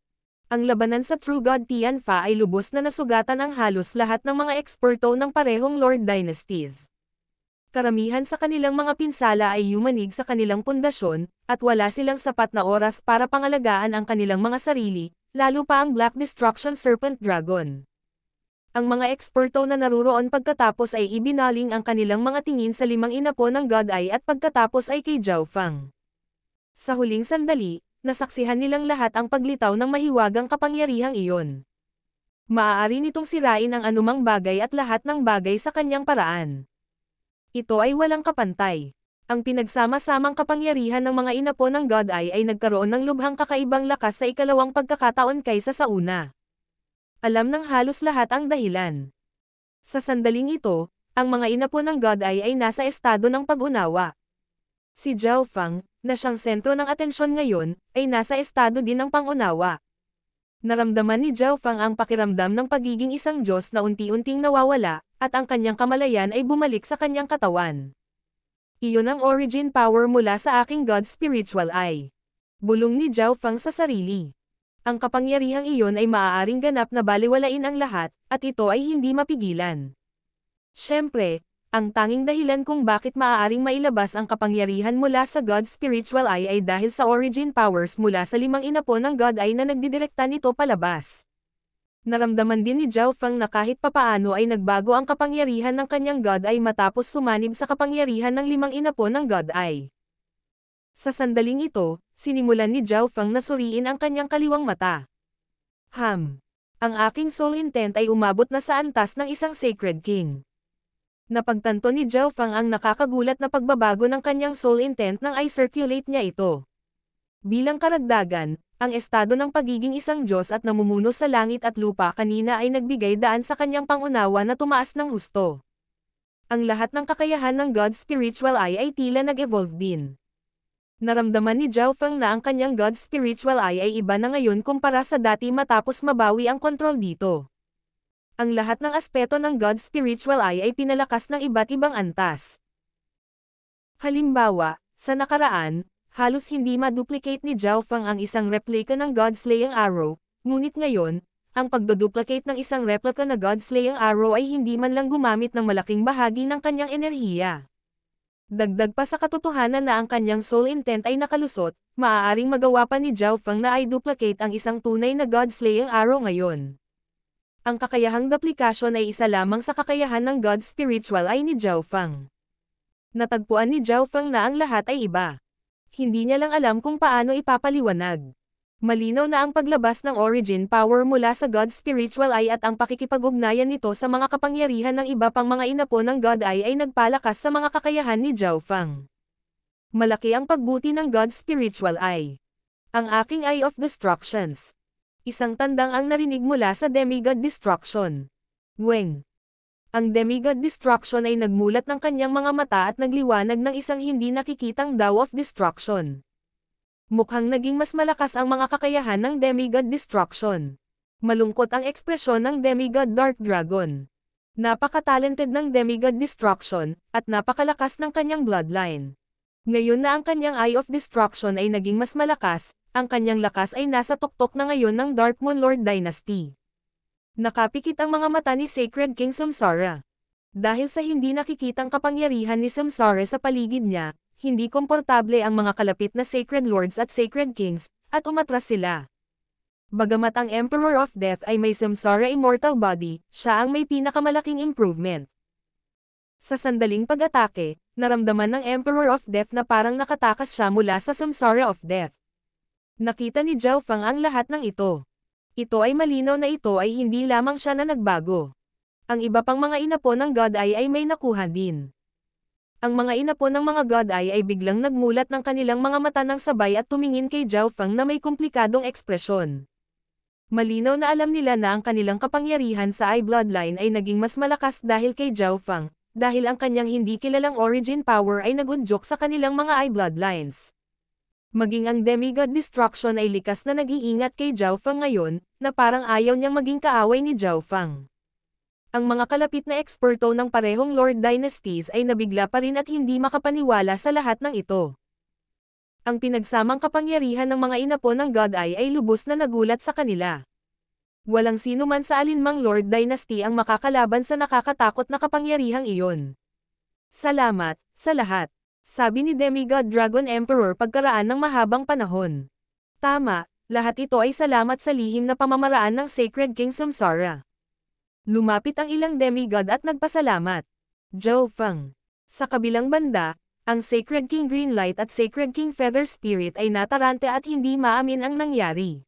Ang labanan sa True God Tianfa ay lubos na nasugatan ang halos lahat ng mga eksperto ng parehong Lord Dynasties. Karamihan sa kanilang mga pinsala ay yumanig sa kanilang pundasyon, at wala silang sapat na oras para pangalagaan ang kanilang mga sarili, lalo pa ang Black Destruction Serpent Dragon. Ang mga eksperto na naruroon pagkatapos ay ibinaling ang kanilang mga tingin sa limang inapo ng God Eye at pagkatapos ay kay Zhao Fang. Sa huling sandali, nasaksihan nilang lahat ang paglitaw ng mahiwagang kapangyarihang iyon. Maaari nitong sirain ang anumang bagay at lahat ng bagay sa kanyang paraan. Ito ay walang kapantay. Ang pinagsama-samang kapangyarihan ng mga inapo ng God Eye ay nagkaroon ng lubhang kakaibang lakas sa ikalawang pagkakataon kaysa sa una. Alam ng halos lahat ang dahilan. Sa sandaling ito, ang mga inapo ng God Eye ay nasa estado ng pag-unawa. Si Zhao Fang, na siyang sentro ng atensyon ngayon, ay nasa estado din ng pangunawa. Naramdaman ni Zhao Fang ang pakiramdam ng pagiging isang Diyos na unti-unting nawawala, at ang kanyang kamalayan ay bumalik sa kanyang katawan. Iyon ang origin power mula sa aking God Spiritual Eye. Bulong ni Zhao Fang sa sarili. Ang kapangyarihang iyon ay maaaring ganap na baliwalain ang lahat, at ito ay hindi mapigilan. Siyempre, ang tanging dahilan kung bakit maaaring mailabas ang kapangyarihan mula sa God Spiritual Eye ay dahil sa origin powers mula sa limang inapo ng God Eye na nagdidirekta nito palabas. Naramdaman din ni Zhao Fang na kahit papaano ay nagbago ang kapangyarihan ng kanyang God Eye matapos sumanib sa kapangyarihan ng limang inapo ng God Eye. Sa sandaling ito, sinimulan ni Zhao Fang na suriin ang kanyang kaliwang mata. Ham! Ang aking soul intent ay umabot na sa antas ng isang sacred king. Napagtanto ni Zhao Fang ang nakakagulat na pagbabago ng kanyang soul intent nang i circulate niya ito. Bilang karagdagan, ang estado ng pagiging isang Diyos at namumuno sa langit at lupa kanina ay nagbigay daan sa kanyang pangunawa na tumaas ng husto. Ang lahat ng kakayahan ng God's spiritual eye ay tila nag-evolve din. Naramdaman ni Zhao Feng na ang kanyang God's spiritual eye ay iba na ngayon kumpara sa dati matapos mabawi ang kontrol dito ang lahat ng aspeto ng God's spiritual eye ay pinalakas ng iba't ibang antas. Halimbawa, sa nakaraan, halos hindi ma-duplicate ni Zhao Fang ang isang replica ng God's Slaying Arrow, ngunit ngayon, ang pagdoduplicate ng isang replica na God's Slaying Arrow ay hindi man lang gumamit ng malaking bahagi ng kanyang enerhiya. Dagdag pa sa katotohanan na ang kanyang soul intent ay nakalusot, maaaring magawa pa ni Zhao Fang na i-duplicate ang isang tunay na God-slaying arrow ngayon. Ang kakayahang duplikasyon ay isa lamang sa kakayahan ng God Spiritual ay ni Zhao Fang. Natagpuan ni Zhao Fang na ang lahat ay iba. Hindi niya lang alam kung paano ipapaliwanag. Malinaw na ang paglabas ng origin power mula sa God Spiritual Eye at ang pakikipag-ugnayan nito sa mga kapangyarihan ng iba pang mga inapo ng God Eye ay nagpalakas sa mga kakayahan ni Zhao Fang. Malaki ang pagbuti ng God Spiritual Eye. Ang aking Eye of Destructions. Isang tandang ang narinig mula sa demigod destruction. Weng. Ang demigod destruction ay nagmulat ng kanyang mga mata at nagliwanag ng isang hindi nakikitang daw of destruction. Mukhang naging mas malakas ang mga kakayahan ng demigod destruction. Malungkot ang ekspresyon ng demigod dark dragon. Napakatalented ng demigod destruction, at napakalakas ng kanyang bloodline. Ngayon na ang kanyang Eye of Destruction ay naging mas malakas, ang kanyang lakas ay nasa tuktok na ngayon ng Dark Moon Lord Dynasty. Nakapikit ang mga mata ni Sacred King Samsara. Dahil sa hindi nakikitang kapangyarihan ni Samsara sa paligid niya, hindi komportable ang mga kalapit na Sacred Lords at Sacred Kings, at umatras sila. Bagamat ang Emperor of Death ay may Samsara immortal body, siya ang may pinakamalaking improvement. Sa sandaling pag-atake, naramdaman ng Emperor of Death na parang nakatakas siya mula sa Samsara of Death. Nakita ni Zhao Fang ang lahat ng ito. Ito ay malinaw na ito ay hindi lamang siya na nagbago. Ang iba pang mga inapo ng God Eye ay may nakuha din. Ang mga inapo ng mga God Eye ay biglang nagmulat ng kanilang mga mata ng sabay at tumingin kay Zhao Fang na may komplikadong ekspresyon. Malinaw na alam nila na ang kanilang kapangyarihan sa eye bloodline ay naging mas malakas dahil kay Zhao Fang, dahil ang kanyang hindi kilalang origin power ay nagunjok sa kanilang mga eye bloodlines. Maging ang demigod destruction ay likas na nag-iingat kay Zhao Fang ngayon, na parang ayaw niyang maging kaaway ni Zhao Fang. Ang mga kalapit na eksperto ng parehong Lord Dynasties ay nabigla pa rin at hindi makapaniwala sa lahat ng ito. Ang pinagsamang kapangyarihan ng mga inapo ng God Eye ay lubos na nagulat sa kanila. Walang sino man sa alinmang Lord Dynasty ang makakalaban sa nakakatakot na kapangyarihang iyon. Salamat, sa lahat. Sabi ni Demigod Dragon Emperor pagkaraan ng mahabang panahon. Tama, lahat ito ay salamat sa lihim na pamamaraan ng Sacred King Samsara. Lumapit ang ilang demigod at nagpasalamat. Zhou Feng. Sa kabilang banda, ang Sacred King Greenlight at Sacred King Feather Spirit ay natarante at hindi maamin ang nangyari.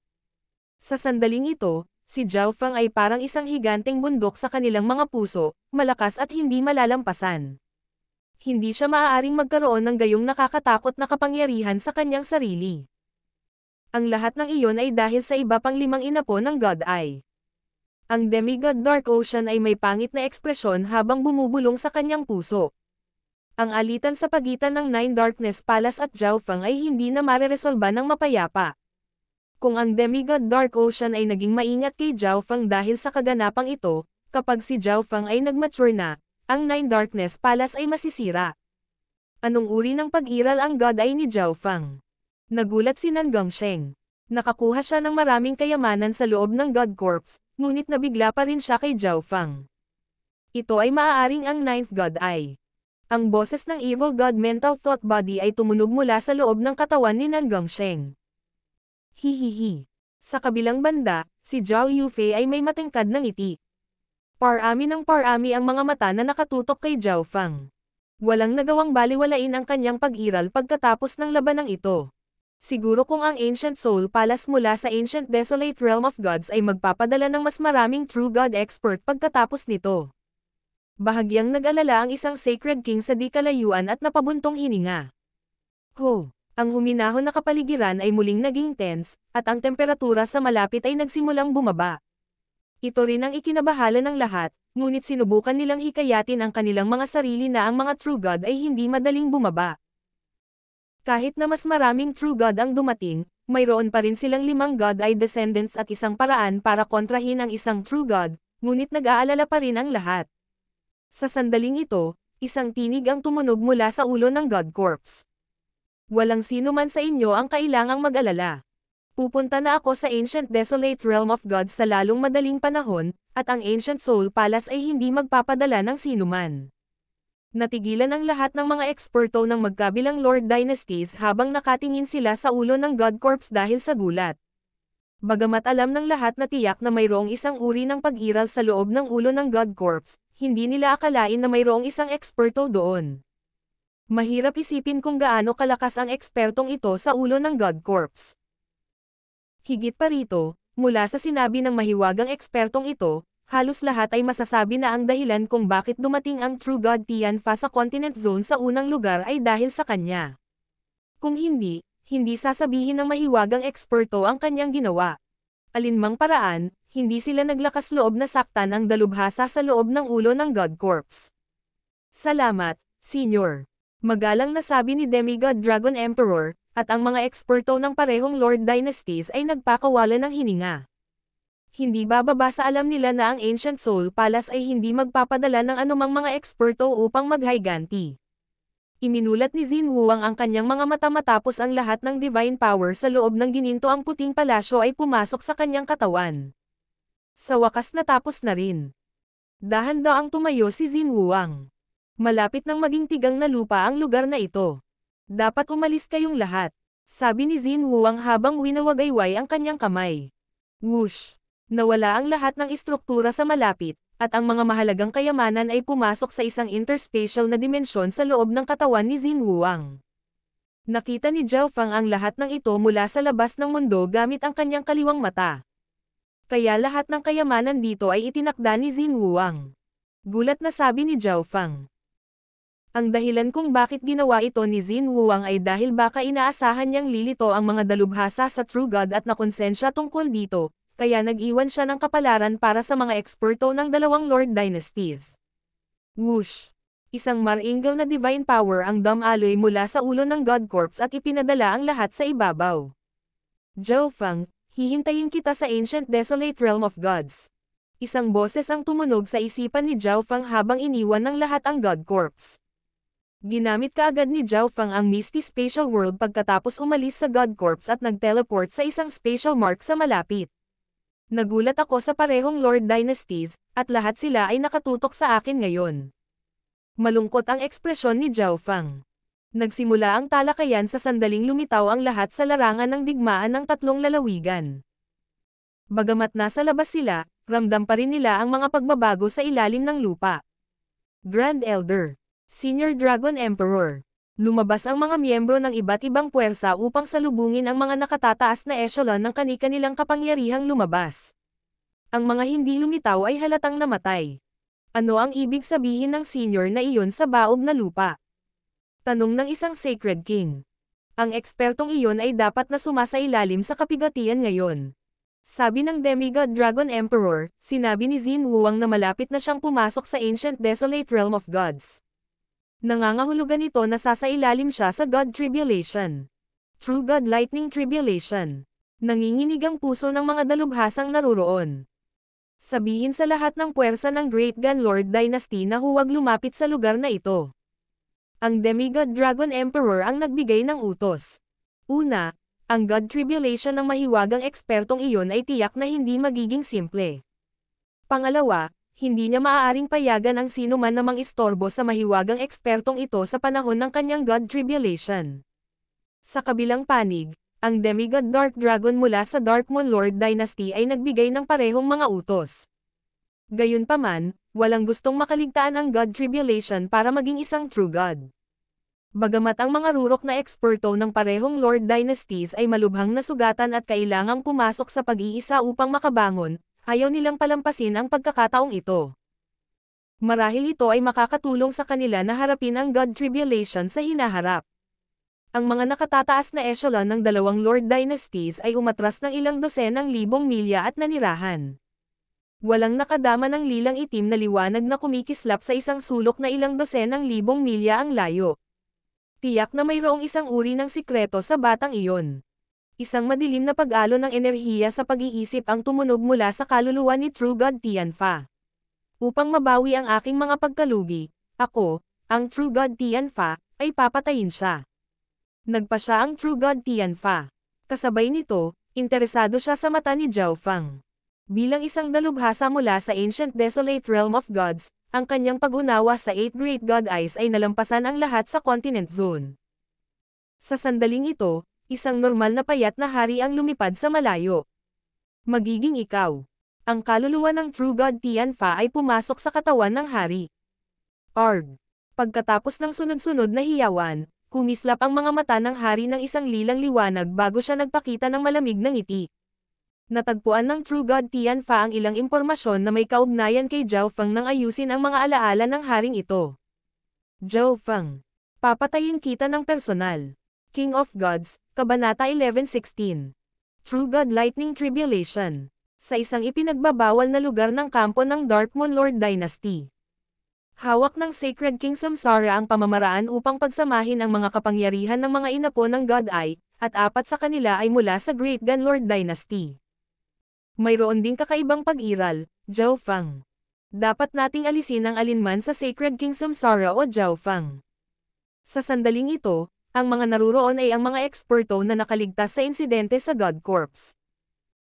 Sa sandaling ito, si Zhao Fang ay parang isang higanteng bundok sa kanilang mga puso, malakas at hindi malalampasan. Hindi siya maaaring magkaroon ng gayong nakakatakot na kapangyarihan sa kanyang sarili. Ang lahat ng iyon ay dahil sa iba pang limang inapo ng God Eye. Ang demigod Dark Ocean ay may pangit na ekspresyon habang bumubulong sa kanyang puso. Ang alitan sa pagitan ng Nine Darkness Palace at Zhao Fang ay hindi na mareresolba ng mapayapa. Kung ang demigod Dark Ocean ay naging maingat kay Zhao Fang dahil sa kaganapang ito, kapag si Zhao Fang ay nagmature na, ang Nine Darkness Palace ay masisira. Anong uri ng pag-iral ang God ay ni Zhao Fang? Nagulat si Nanggang Sheng. Nakakuha siya ng maraming kayamanan sa loob ng God Corps, ngunit nabigla pa rin siya kay Zhao Fang. Ito ay maaaring ang Ninth God Eye. Ang boses ng Evil God Mental Thought Body ay tumunog mula sa loob ng katawan ni Nanggang Sheng hihihi. Sa kabilang banda, si Zhao Yufei ay may matingkad na ngiti. Parami ng parami ang mga mata na nakatutok kay Zhao Fang. Walang nagawang baliwalain ang kanyang pag-iral pagkatapos ng labanang ito. Siguro kung ang Ancient Soul Palace mula sa Ancient Desolate Realm of Gods ay magpapadala ng mas maraming True God Expert pagkatapos nito. Bahagyang nag-alala ang isang Sacred King sa di kalayuan at napabuntong hininga. Ho! Ang huminahon na kapaligiran ay muling naging tense, at ang temperatura sa malapit ay nagsimulang bumaba. Ito rin ang ikinabahala ng lahat, ngunit sinubukan nilang hikayatin ang kanilang mga sarili na ang mga true god ay hindi madaling bumaba. Kahit na mas maraming true god ang dumating, mayroon pa rin silang limang god ay descendants at isang paraan para kontrahin ang isang true god, ngunit nag-aalala pa rin ang lahat. Sa sandaling ito, isang tinig ang tumunog mula sa ulo ng god corpse. Walang sino man sa inyo ang kailangang mag-alala. Pupunta na ako sa Ancient Desolate Realm of God sa lalong madaling panahon, at ang Ancient Soul Palace ay hindi magpapadala ng sino man. Natigilan ang lahat ng mga eksperto ng magkabilang Lord Dynasties habang nakatingin sila sa ulo ng God corpse dahil sa gulat. Bagamat alam ng lahat na tiyak na mayroong isang uri ng pag-iral sa loob ng ulo ng God corpse, hindi nila akalain na mayroong isang eksperto doon. Mahirap isipin kung gaano kalakas ang ekspertong ito sa ulo ng God Corps. Higit pa rito, mula sa sinabi ng mahiwagang ekspertong ito, halos lahat ay masasabi na ang dahilan kung bakit dumating ang True God Tianfa sa Continent Zone sa unang lugar ay dahil sa kanya. Kung hindi, hindi sasabihin ng mahiwagang eksperto ang kanyang ginawa. Alinmang paraan, hindi sila naglakas loob na saktan ang dalubhasa sa loob ng ulo ng God Corps. Salamat, Senior. Magalang nasabi ni Demigod Dragon Emperor, at ang mga eksperto ng parehong Lord Dynasties ay nagpakawala ng hininga. Hindi bababa sa alam nila na ang Ancient Soul Palace ay hindi magpapadala ng anumang mga eksperto upang maghayganti. Iminulat ni Jin Wuang ang kanyang mga mata matapos ang lahat ng divine power sa loob ng gininto ang puting palasyo ay pumasok sa kanyang katawan. Sa wakas natapos na rin. Dahan daw ang tumayo si Jin Wuang. Malapit nang maging tigang na lupa ang lugar na ito. Dapat umalis kayong lahat. Sabi ni Jin Wuang habang winawagayway ang kanyang kamay. Whoosh! Nawala ang lahat ng istruktura sa malapit, at ang mga mahalagang kayamanan ay pumasok sa isang interspatial na dimensyon sa loob ng katawan ni Jin Wuang. Nakita ni Zhao Fang ang lahat ng ito mula sa labas ng mundo gamit ang kanyang kaliwang mata. Kaya lahat ng kayamanan dito ay itinakda ni Jin Wuang. Gulat na sabi ni Zhao Fang. Ang dahilan kung bakit ginawa ito ni Xin Wuang ay dahil baka inaasahan niyang lilito ang mga dalubhasa sa True God at nakonsensya tungkol dito, kaya nag-iwan siya ng kapalaran para sa mga eksperto ng dalawang Lord Dynasties. Whoosh! Isang maringgil na divine power ang damaloy mula sa ulo ng God Corps at ipinadala ang lahat sa ibabaw. Zhou Fang, hihintayin kita sa Ancient Desolate Realm of Gods. Isang boses ang tumunog sa isipan ni Zhao Fang habang iniwan ng lahat ang God Corps. Ginamit kaagad ni Zhao Fang ang Misty Spatial World pagkatapos umalis sa God Corps at nagteleport sa isang spatial mark sa malapit. Nagulat ako sa parehong Lord Dynasties, at lahat sila ay nakatutok sa akin ngayon. Malungkot ang ekspresyon ni Zhao Fang. Nagsimula ang talakayan sa sandaling lumitaw ang lahat sa larangan ng digmaan ng tatlong lalawigan. Bagamat nasa labas sila, ramdam pa rin nila ang mga pagbabago sa ilalim ng lupa. Grand Elder Senior Dragon Emperor. Lumabas ang mga miyembro ng iba't ibang puwersa upang salubungin ang mga nakatataas na echelon ng kanikanilang kapangyarihang lumabas. Ang mga hindi lumitaw ay halatang namatay. Ano ang ibig sabihin ng senior na iyon sa baog na lupa? Tanong ng isang Sacred King. Ang ekspertong iyon ay dapat na sumasailalim sa kapigatian ngayon. Sabi ng Demigod Dragon Emperor, sinabi ni Xin Wuang na malapit na siyang pumasok sa Ancient Desolate Realm of Gods. Nangangahulugan ito na sasailalim siya sa God Tribulation. True God Lightning Tribulation. Nanginginig ang puso ng mga dalubhasang naruroon. Sabihin sa lahat ng puwersa ng Great Gun Lord Dynasty na huwag lumapit sa lugar na ito. Ang Demigod Dragon Emperor ang nagbigay ng utos. Una, ang God Tribulation ng mahiwagang ekspertong iyon ay tiyak na hindi magiging simple. Pangalawa, hindi niya maaaring payagan ang sino man namang istorbo sa mahiwagang ekspertong ito sa panahon ng kanyang God Tribulation. Sa kabilang panig, ang demigod Dark Dragon mula sa Dark Moon Lord Dynasty ay nagbigay ng parehong mga utos. Gayunpaman, walang gustong makaligtaan ang God Tribulation para maging isang true God. Bagamat ang mga rurok na eksperto ng parehong Lord Dynasties ay malubhang nasugatan at kailangang pumasok sa pag-iisa upang makabangon, Ayaw nilang palampasin ang pagkakataong ito. Marahil ito ay makakatulong sa kanila na harapin ang God tribulation sa hinaharap. Ang mga nakatataas na echelon ng dalawang Lord Dynasties ay umatras ng ilang dosenang libong milya at nanirahan. Walang nakadama ng lilang itim na liwanag na kumikislap sa isang sulok na ilang dosenang libong milya ang layo. Tiyak na mayroong isang uri ng sikreto sa batang iyon isang madilim na pag-alo ng enerhiya sa pag-iisip ang tumunog mula sa kaluluwa ni True God Tianfa. Upang mabawi ang aking mga pagkalugi, ako, ang True God Tianfa, ay papatayin siya. Nagpa siya ang True God Tianfa. Kasabay nito, interesado siya sa mata ni Zhao Fang. Bilang isang dalubhasa mula sa Ancient Desolate Realm of Gods, ang kanyang pag-unawa sa Eight Great God Eyes ay nalampasan ang lahat sa Continent Zone. Sa sandaling ito, isang normal na payat na hari ang lumipad sa malayo. Magiging ikaw. Ang kaluluwa ng True God Tianfa ay pumasok sa katawan ng hari. Arg. Pagkatapos ng sunod-sunod na hiyawan, kumislap ang mga mata ng hari ng isang lilang liwanag bago siya nagpakita ng malamig na ngiti. Natagpuan ng True God Tianfa ang ilang impormasyon na may kaugnayan kay Zhao Fang nang ayusin ang mga alaala ng haring ito. Zhao Fang. Papatayin kita ng personal. King of Gods, Kabanata 11.16. True God Lightning Tribulation. Sa isang ipinagbabawal na lugar ng kampo ng Dark Moon Lord Dynasty. Hawak ng Sacred King Samsara ang pamamaraan upang pagsamahin ang mga kapangyarihan ng mga inapo ng God Eye, at apat sa kanila ay mula sa Great Gun Lord Dynasty. Mayroon ding kakaibang pag-iral, Zhao Fang. Dapat nating alisin ang alinman sa Sacred King Samsara o Zhao Fang. Sa sandaling ito, ang mga naruroon ay ang mga eksperto na nakaligtas sa insidente sa God Corps.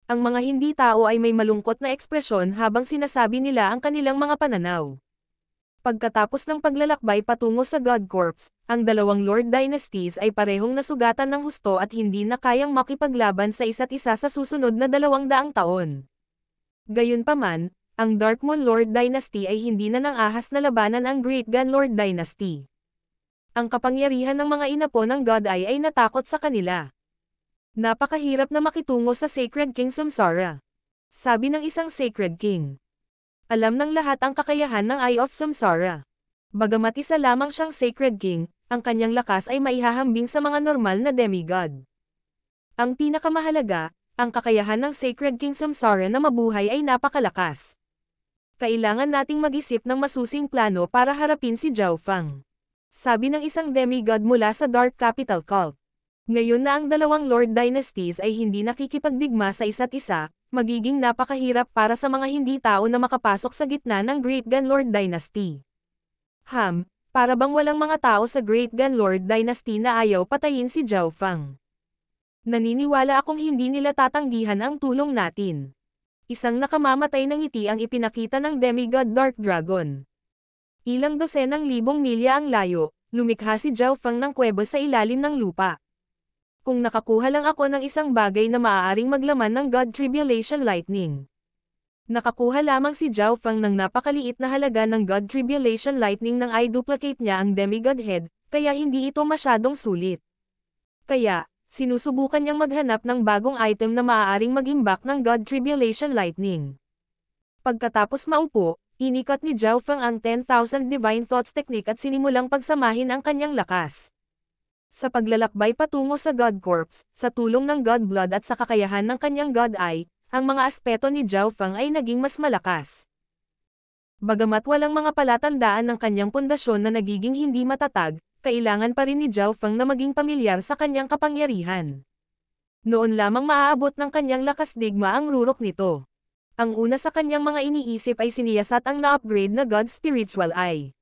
Ang mga hindi tao ay may malungkot na ekspresyon habang sinasabi nila ang kanilang mga pananaw. Pagkatapos ng paglalakbay patungo sa God Corps, ang dalawang Lord Dynasties ay parehong nasugatan ng husto at hindi na kayang makipaglaban sa isa't isa sa susunod na dalawang daang taon. Gayunpaman, ang Darkmoon Lord Dynasty ay hindi na nang ahas na labanan ang Great Gun Lord Dynasty ang kapangyarihan ng mga inapo ng God Eye ay natakot sa kanila. Napakahirap na makitungo sa Sacred King Samsara. Sabi ng isang Sacred King. Alam ng lahat ang kakayahan ng Eye of Samsara. Bagamat isa lamang siyang Sacred King, ang kanyang lakas ay maihahambing sa mga normal na demigod. Ang pinakamahalaga, ang kakayahan ng Sacred King Samsara na mabuhay ay napakalakas. Kailangan nating mag-isip ng masusing plano para harapin si Zhao Fang. Sabi ng isang demigod mula sa Dark Capital Cult. Ngayon na ang dalawang Lord Dynasties ay hindi nakikipagdigma sa isa't isa, magiging napakahirap para sa mga hindi tao na makapasok sa gitna ng Great Gun Lord Dynasty. Ham, para bang walang mga tao sa Great Gun Lord Dynasty na ayaw patayin si Zhao Fang. Naniniwala akong hindi nila tatanggihan ang tulong natin. Isang nakamamatay ng ngiti ang ipinakita ng Demigod Dark Dragon. Ilang dosenang libong milya ang layo, lumikha si Zhao Fang ng kuweba sa ilalim ng lupa. Kung nakakuha lang ako ng isang bagay na maaaring maglaman ng God Tribulation Lightning. Nakakuha lamang si Zhao Fang ng napakaliit na halaga ng God Tribulation Lightning nang i-duplicate niya ang Demigod Head, kaya hindi ito masyadong sulit. Kaya, sinusubukan niyang maghanap ng bagong item na maaaring mag ng God Tribulation Lightning. Pagkatapos maupo, Inikot ni Zhao Feng ang 10,000 Divine Thoughts Technique at sinimulang pagsamahin ang kanyang lakas. Sa paglalakbay patungo sa God Corpse, sa tulong ng God Blood at sa kakayahan ng kanyang God Eye, ang mga aspeto ni Zhao Feng ay naging mas malakas. Bagamat walang mga palatandaan ng kanyang pundasyon na nagiging hindi matatag, kailangan pa rin ni Zhao Feng na maging pamilyar sa kanyang kapangyarihan. Noon lamang maaabot ng kanyang lakas digma ang rurok nito. Ang una sa kanyang mga iniisip ay siniyasat ang na-upgrade na God Spiritual Eye.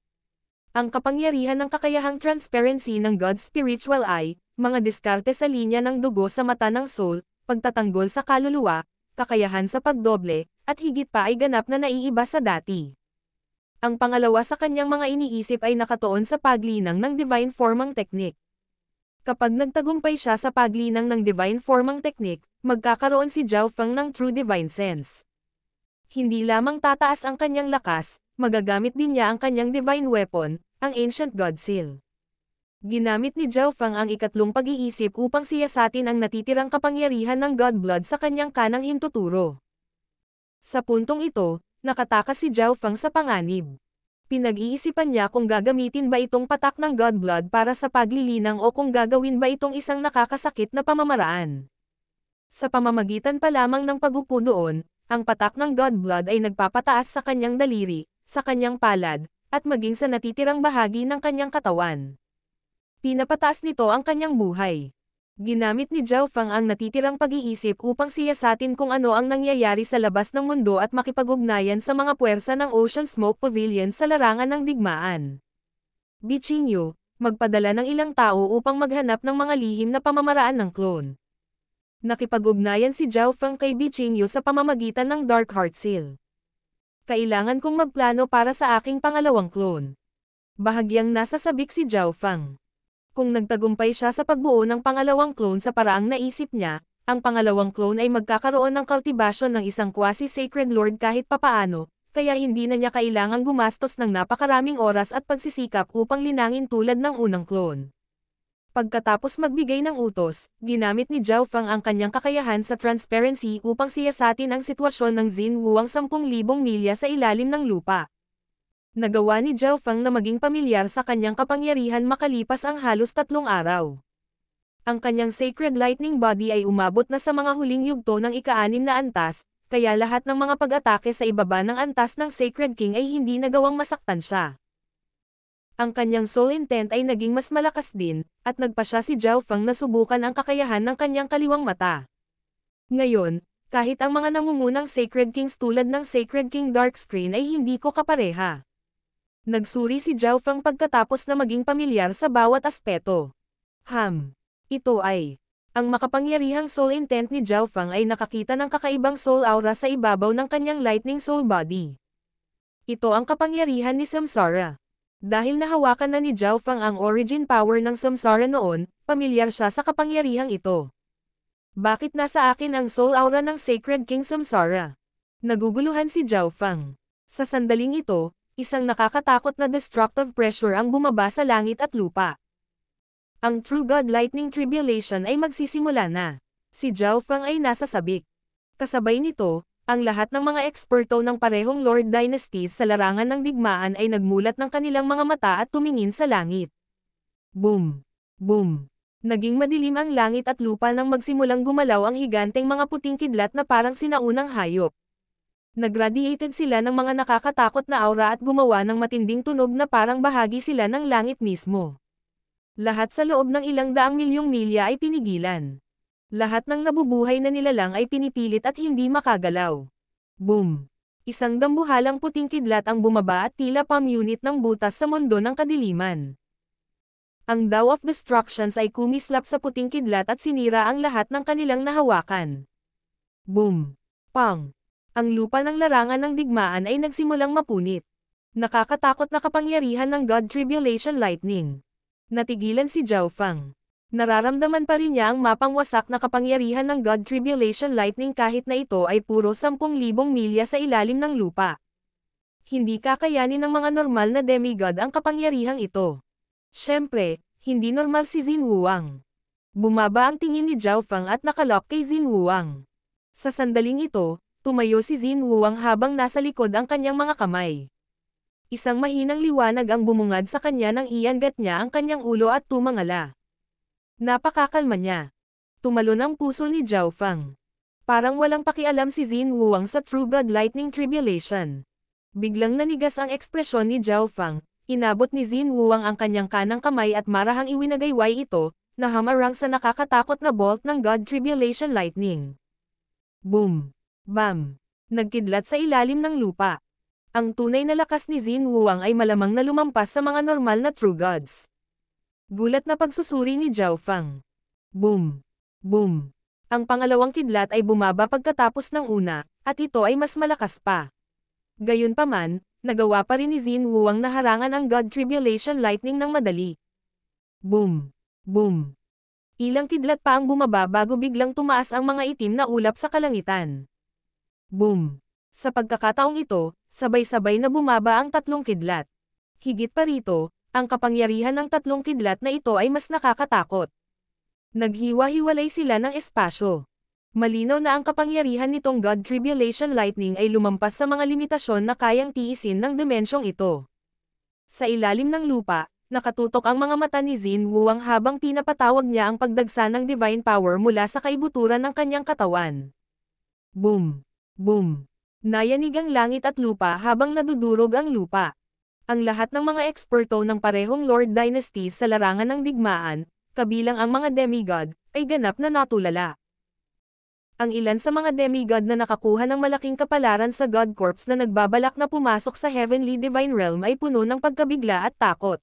Ang kapangyarihan ng kakayahang transparency ng God Spiritual Eye, mga diskarte sa linya ng dugo sa mata ng soul, pagtatanggol sa kaluluwa, kakayahan sa pagdoble, at higit pa ay ganap na naiiba sa dati. Ang pangalawa sa kanyang mga iniisip ay nakatuon sa paglinang ng divine formang teknik. Kapag nagtagumpay siya sa paglinang ng divine formang teknik, magkakaroon si Zhao Feng ng true divine sense. Hindi lamang tataas ang kanyang lakas, magagamit din niya ang kanyang divine weapon, ang Ancient God Seal. Ginamit ni Zhao Fang ang ikatlong pag-iisip upang siyasatin ang natitirang kapangyarihan ng God Blood sa kanyang kanang hintuturo. Sa puntong ito, nakatakas si Zhao Fang sa panganib. Pinag-iisipan niya kung gagamitin ba itong patak ng God Blood para sa paglilinang o kung gagawin ba itong isang nakakasakit na pamamaraan. Sa pamamagitan pa lamang ng pagupo doon, ang patak ng God blood ay nagpapataas sa kanyang daliri, sa kanyang palad, at maging sa natitirang bahagi ng kanyang katawan. Pinapataas nito ang kanyang buhay. Ginamit ni Zhao Fang ang natitirang pag-iisip upang siyasatin kung ano ang nangyayari sa labas ng mundo at makipag-ugnayan sa mga puwersa ng Ocean Smoke Pavilion sa larangan ng digmaan. Bichinyo, magpadala ng ilang tao upang maghanap ng mga lihim na pamamaraan ng clone. Nakipag-ugnayan si Zhao Feng kay Bichinyo sa pamamagitan ng Dark Heart Seal. Kailangan kong magplano para sa aking pangalawang clone. Bahagyang nasa sabik si Zhao Feng. Kung nagtagumpay siya sa pagbuo ng pangalawang clone sa paraang naisip niya, ang pangalawang clone ay magkakaroon ng cultivation ng isang quasi-sacred lord kahit papaano, kaya hindi na niya kailangang gumastos ng napakaraming oras at pagsisikap upang linangin tulad ng unang clone. Pagkatapos magbigay ng utos, ginamit ni Zhao Fang ang kanyang kakayahan sa transparency upang siyasatin ang sitwasyon ng Xinwu ang 10,000 milya sa ilalim ng lupa. Nagawa ni Zhao Fang na maging pamilyar sa kanyang kapangyarihan makalipas ang halos tatlong araw ang kanyang sacred lightning body ay umabot na sa mga huling yugto ng ika-anim na antas, kaya lahat ng mga pag-atake sa ibaba ng antas ng Sacred King ay hindi nagawang masaktan siya ang kanyang soul intent ay naging mas malakas din, at nagpa siya si Zhao Fang na subukan ang kakayahan ng kanyang kaliwang mata. Ngayon, kahit ang mga nangungunang Sacred Kings tulad ng Sacred King Dark Screen ay hindi ko kapareha. Nagsuri si Zhao Fang pagkatapos na maging pamilyar sa bawat aspeto. Ham. Ito ay. Ang makapangyarihang soul intent ni Zhao Fang ay nakakita ng kakaibang soul aura sa ibabaw ng kanyang lightning soul body. Ito ang kapangyarihan ni Samsara. Dahil nahawakan na ni Zhao Fang ang origin power ng samsara noon, pamilyar siya sa kapangyarihang ito. Bakit nasa akin ang soul aura ng Sacred King Samsara? Naguguluhan si Zhao Fang. Sa sandaling ito, isang nakakatakot na destructive pressure ang bumaba sa langit at lupa. Ang True God Lightning Tribulation ay magsisimula na. Si Zhao Fang ay nasa sabik. Kasabay nito, ang lahat ng mga eksperto ng parehong Lord Dynasties sa larangan ng digmaan ay nagmulat ng kanilang mga mata at tumingin sa langit. Boom! Boom! Naging madilim ang langit at lupa nang magsimulang gumalaw ang higanteng mga puting kidlat na parang sinaunang hayop. Nagradiated sila ng mga nakakatakot na aura at gumawa ng matinding tunog na parang bahagi sila ng langit mismo. Lahat sa loob ng ilang daang milyong milya ay pinigilan. Lahat ng nabubuhay na nila lang ay pinipilit at hindi makagalaw. Boom! Isang dambuhalang puting kidlat ang bumaba at tila pang unit ng butas sa mundo ng kadiliman. Ang Dow of Destructions ay kumislap sa puting kidlat at sinira ang lahat ng kanilang nahawakan. Boom! Pang! Ang lupa ng larangan ng digmaan ay nagsimulang mapunit. Nakakatakot na kapangyarihan ng God Tribulation Lightning. Natigilan si Zhao Fang. Nararamdaman pa rin niya ang mapangwasak na kapangyarihan ng God Tribulation Lightning kahit na ito ay puro 10,000 milya sa ilalim ng lupa. Hindi kakayanin ng mga normal na demigod ang kapangyarihang ito. Siyempre, hindi normal si Jin Wuang. Bumaba ang tingin ni Zhao Fang at nakalock kay Jin Wuang. Sa sandaling ito, tumayo si Jin Wuang habang nasa likod ang kanyang mga kamay. Isang mahinang liwanag ang bumungad sa kanya nang iangat niya ang kanyang ulo at tumangala. Napakakalma niya. Tumalon ang puso ni Zhao Fang. Parang walang pakialam si Xin Wuang sa True God Lightning Tribulation. Biglang nanigas ang ekspresyon ni Zhao Fang, inabot ni Xin Wuang ang kanyang kanang kamay at marahang iwinagayway ito, na hamarang sa nakakatakot na bolt ng God Tribulation Lightning. Boom! Bam! Nagkidlat sa ilalim ng lupa. Ang tunay na lakas ni Xin Wuang ay malamang na lumampas sa mga normal na True Gods. Gulat na pagsusuri ni Zhao Fang. Boom! Boom! Ang pangalawang kidlat ay bumaba pagkatapos ng una, at ito ay mas malakas pa. Gayunpaman, nagawa pa rin ni Xin Wu ang naharangan ang God Tribulation Lightning ng madali. Boom! Boom! Ilang kidlat pa ang bumaba bago biglang tumaas ang mga itim na ulap sa kalangitan. Boom! Sa pagkakataong ito, sabay-sabay na bumaba ang tatlong kidlat. Higit pa rito, ang kapangyarihan ng tatlong kidlat na ito ay mas nakakatakot. Naghiwa-hiwalay sila ng espasyo. Malinaw na ang kapangyarihan nitong God Tribulation Lightning ay lumampas sa mga limitasyon na kayang tiisin ng dimensyong ito. Sa ilalim ng lupa, nakatutok ang mga mata ni Zin Wuang habang pinapatawag niya ang pagdagsa ng divine power mula sa kaibuturan ng kanyang katawan. Boom! Boom! Nayanig ang langit at lupa habang nadudurog ang lupa ang lahat ng mga eksperto ng parehong Lord Dynasty sa larangan ng digmaan, kabilang ang mga demigod, ay ganap na natulala. Ang ilan sa mga demigod na nakakuha ng malaking kapalaran sa God Corps na nagbabalak na pumasok sa Heavenly Divine Realm ay puno ng pagkabigla at takot.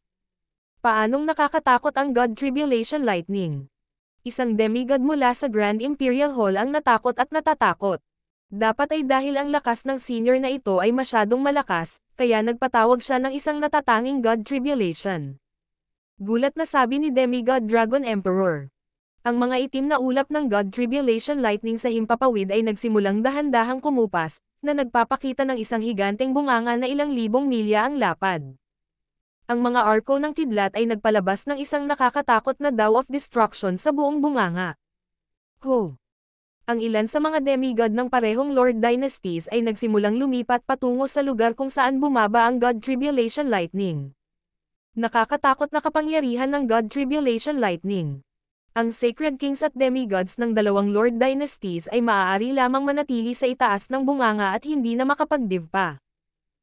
Paanong nakakatakot ang God Tribulation Lightning? Isang demigod mula sa Grand Imperial Hall ang natakot at natatakot. Dapat ay dahil ang lakas ng senior na ito ay masyadong malakas, kaya nagpatawag siya ng isang natatanging God Tribulation. Gulat na sabi ni Demigod Dragon Emperor. Ang mga itim na ulap ng God Tribulation Lightning sa himpapawid ay nagsimulang dahan-dahang kumupas, na nagpapakita ng isang higanteng bunganga na ilang libong milya ang lapad. Ang mga arko ng kidlat ay nagpalabas ng isang nakakatakot na Dow of Destruction sa buong bunganga. Ho! ang ilan sa mga demigod ng parehong Lord Dynasties ay nagsimulang lumipat patungo sa lugar kung saan bumaba ang God Tribulation Lightning. Nakakatakot na kapangyarihan ng God Tribulation Lightning. Ang Sacred Kings at Demigods ng dalawang Lord Dynasties ay maaari lamang manatili sa itaas ng bunganga at hindi na makapagdiv pa.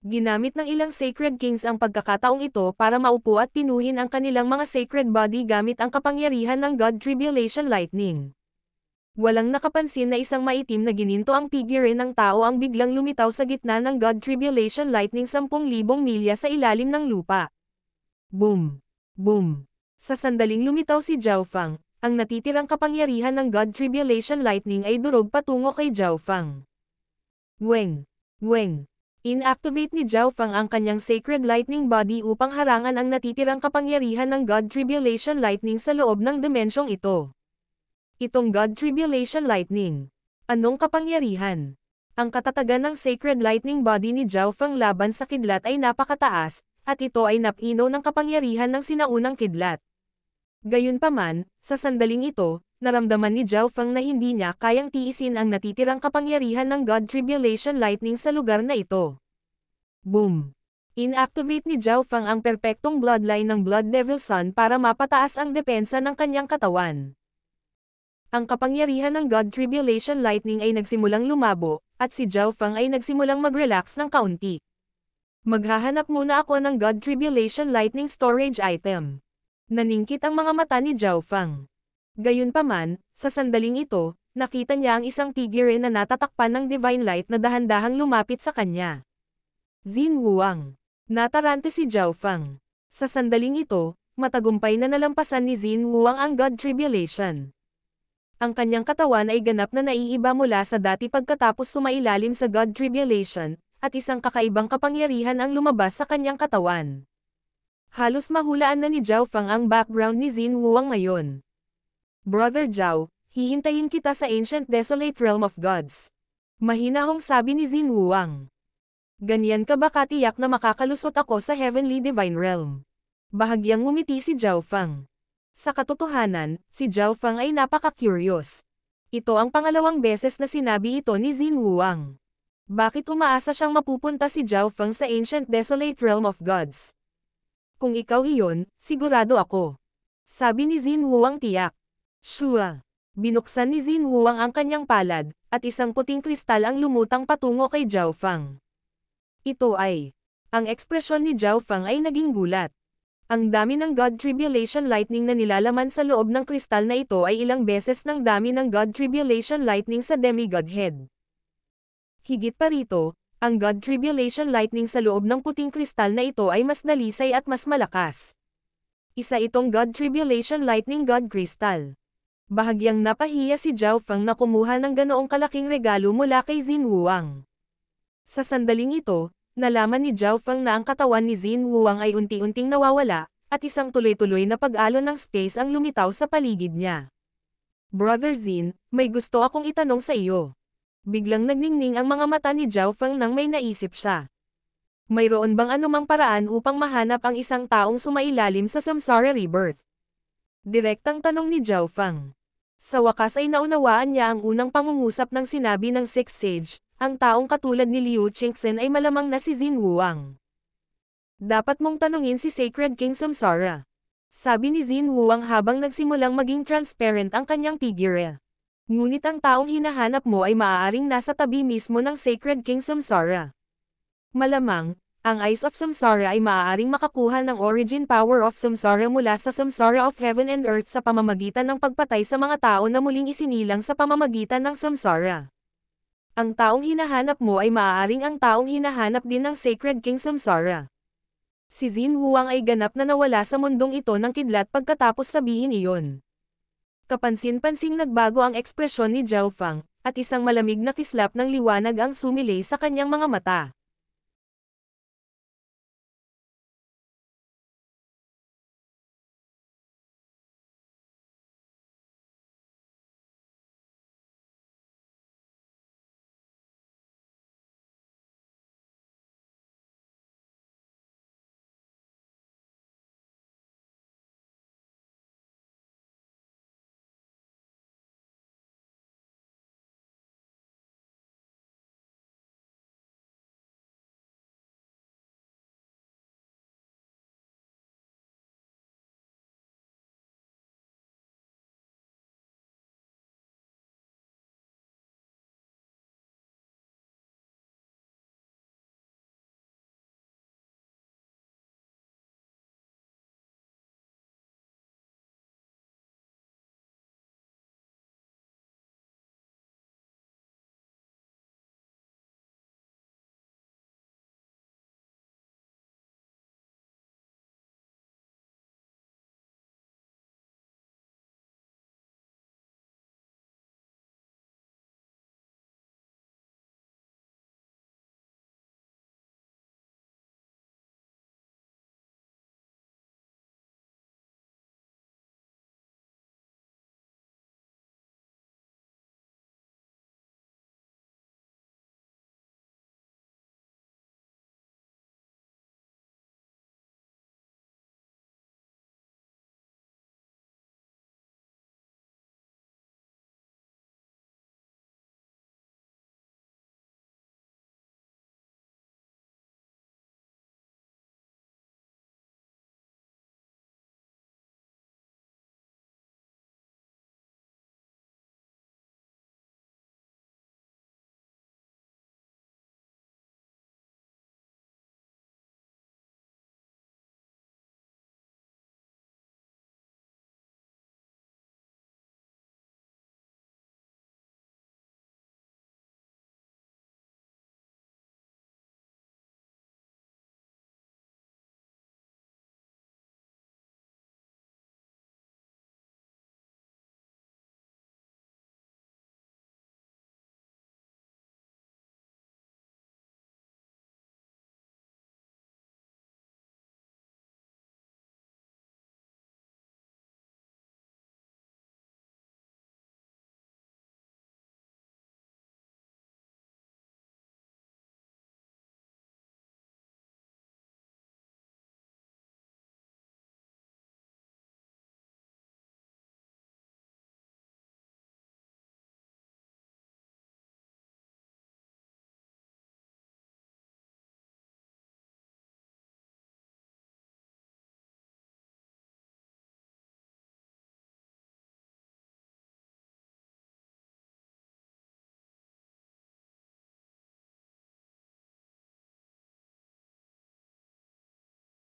Ginamit ng ilang Sacred Kings ang pagkakataong ito para maupo at pinuhin ang kanilang mga Sacred Body gamit ang kapangyarihan ng God Tribulation Lightning. Walang nakapansin na isang maitim na gininto ang figure ng tao ang biglang lumitaw sa gitna ng God Tribulation Lightning 10,000 milya sa ilalim ng lupa. Boom! Boom! Sa sandaling lumitaw si Zhao Fang, ang natitirang kapangyarihan ng God Tribulation Lightning ay durog patungo kay Zhao Fang. Weng! Weng! Inactivate ni Zhao Fang ang kanyang Sacred Lightning Body upang harangan ang natitirang kapangyarihan ng God Tribulation Lightning sa loob ng dimensyong ito. Itong God Tribulation Lightning. Anong kapangyarihan? Ang katatagan ng Sacred Lightning Body ni Zhao Feng laban sa kidlat ay napakataas, at ito ay napino ng kapangyarihan ng sinaunang kidlat. Gayunpaman, sa sandaling ito, naramdaman ni Zhao Feng na hindi niya kayang tiisin ang natitirang kapangyarihan ng God Tribulation Lightning sa lugar na ito. Boom! Inactivate ni Zhao Feng ang perpektong bloodline ng Blood Devil Sun para mapataas ang depensa ng kanyang katawan. Ang kapangyarihan ng God Tribulation Lightning ay nagsimulang lumabo, at si Zhao Fang ay nagsimulang mag-relax ng kaunti. Maghahanap muna ako ng God Tribulation Lightning Storage Item. Naningkit ang mga mata ni Zhao Fang. Gayunpaman, sa sandaling ito, nakita niya ang isang figure na natatakpan ng Divine Light na dahan-dahang lumapit sa kanya. Xin Wuang. Natarante si Zhao Fang. Sa sandaling ito, matagumpay na nalampasan ni Xin Wuang ang God Tribulation ang kanyang katawan ay ganap na naiiba mula sa dati pagkatapos sumailalim sa God Tribulation, at isang kakaibang kapangyarihan ang lumabas sa kanyang katawan. Halos mahulaan na ni Zhao Fang ang background ni Xin Wuang ngayon. Brother Zhao, hihintayin kita sa Ancient Desolate Realm of Gods. Mahina akong sabi ni Xin Wuang. Ganyan ka ba katiyak na makakalusot ako sa Heavenly Divine Realm? Bahagyang ngumiti si Zhao Fang. Sa katotohanan, si Zhao Fang ay napaka-curious. Ito ang pangalawang beses na sinabi ito ni Xin Wuang. Bakit umaasa siyang mapupunta si Zhao Fang sa Ancient Desolate Realm of Gods? Kung ikaw iyon, sigurado ako. Sabi ni Xin Wuang tiyak. Shua. Binuksan ni Xin Wuang ang kanyang palad, at isang puting kristal ang lumutang patungo kay Zhao Fang. Ito ay, ang ekspresyon ni Zhao Fang ay naging gulat. Ang dami ng God Tribulation Lightning na nilalaman sa loob ng kristal na ito ay ilang beses ng dami ng God Tribulation Lightning sa Demigod Head. Higit pa rito, ang God Tribulation Lightning sa loob ng puting kristal na ito ay mas dalisay at mas malakas. Isa itong God Tribulation Lightning God Crystal. Bahagyang napahiya si Zhao Fang na kumuha ng ganoong kalaking regalo mula kay Xin Wuang. Sa sandaling ito, Nalaman ni Zhao Feng na ang katawan ni Xin Wuang ay unti-unting nawawala, at isang tuloy-tuloy na pag-alon ng space ang lumitaw sa paligid niya. Brother Xin, may gusto akong itanong sa iyo. Biglang nagningning ang mga mata ni Zhao Feng nang may naisip siya. Mayroon bang anumang paraan upang mahanap ang isang taong sumailalim sa Samsara Rebirth? Direktang tanong ni Zhao Feng. Sa wakas ay naunawaan niya ang unang pangungusap ng sinabi ng Six Sage, ang taong katulad ni Liu Qingxin ay malamang na si Jin Wuang. Dapat mong tanungin si Sacred King Samsara. Sabi ni Jin Wuang habang nagsimulang maging transparent ang kanyang figure. Ngunit ang taong hinahanap mo ay maaaring nasa tabi mismo ng Sacred King Samsara. Malamang, ang Eyes of Samsara ay maaaring makakuha ng origin power of Samsara mula sa Samsara of Heaven and Earth sa pamamagitan ng pagpatay sa mga tao na muling isinilang sa pamamagitan ng Samsara. Ang taong hinahanap mo ay maaaring ang taong hinahanap din ng Sacred King Samsara. Si Jin Huang ay ganap na nawala sa mundong ito ng kidlat pagkatapos sabihin iyon. Kapansin-pansing nagbago ang ekspresyon ni Zhao Fang, at isang malamig na kislap ng liwanag ang sumilay sa kanyang mga mata.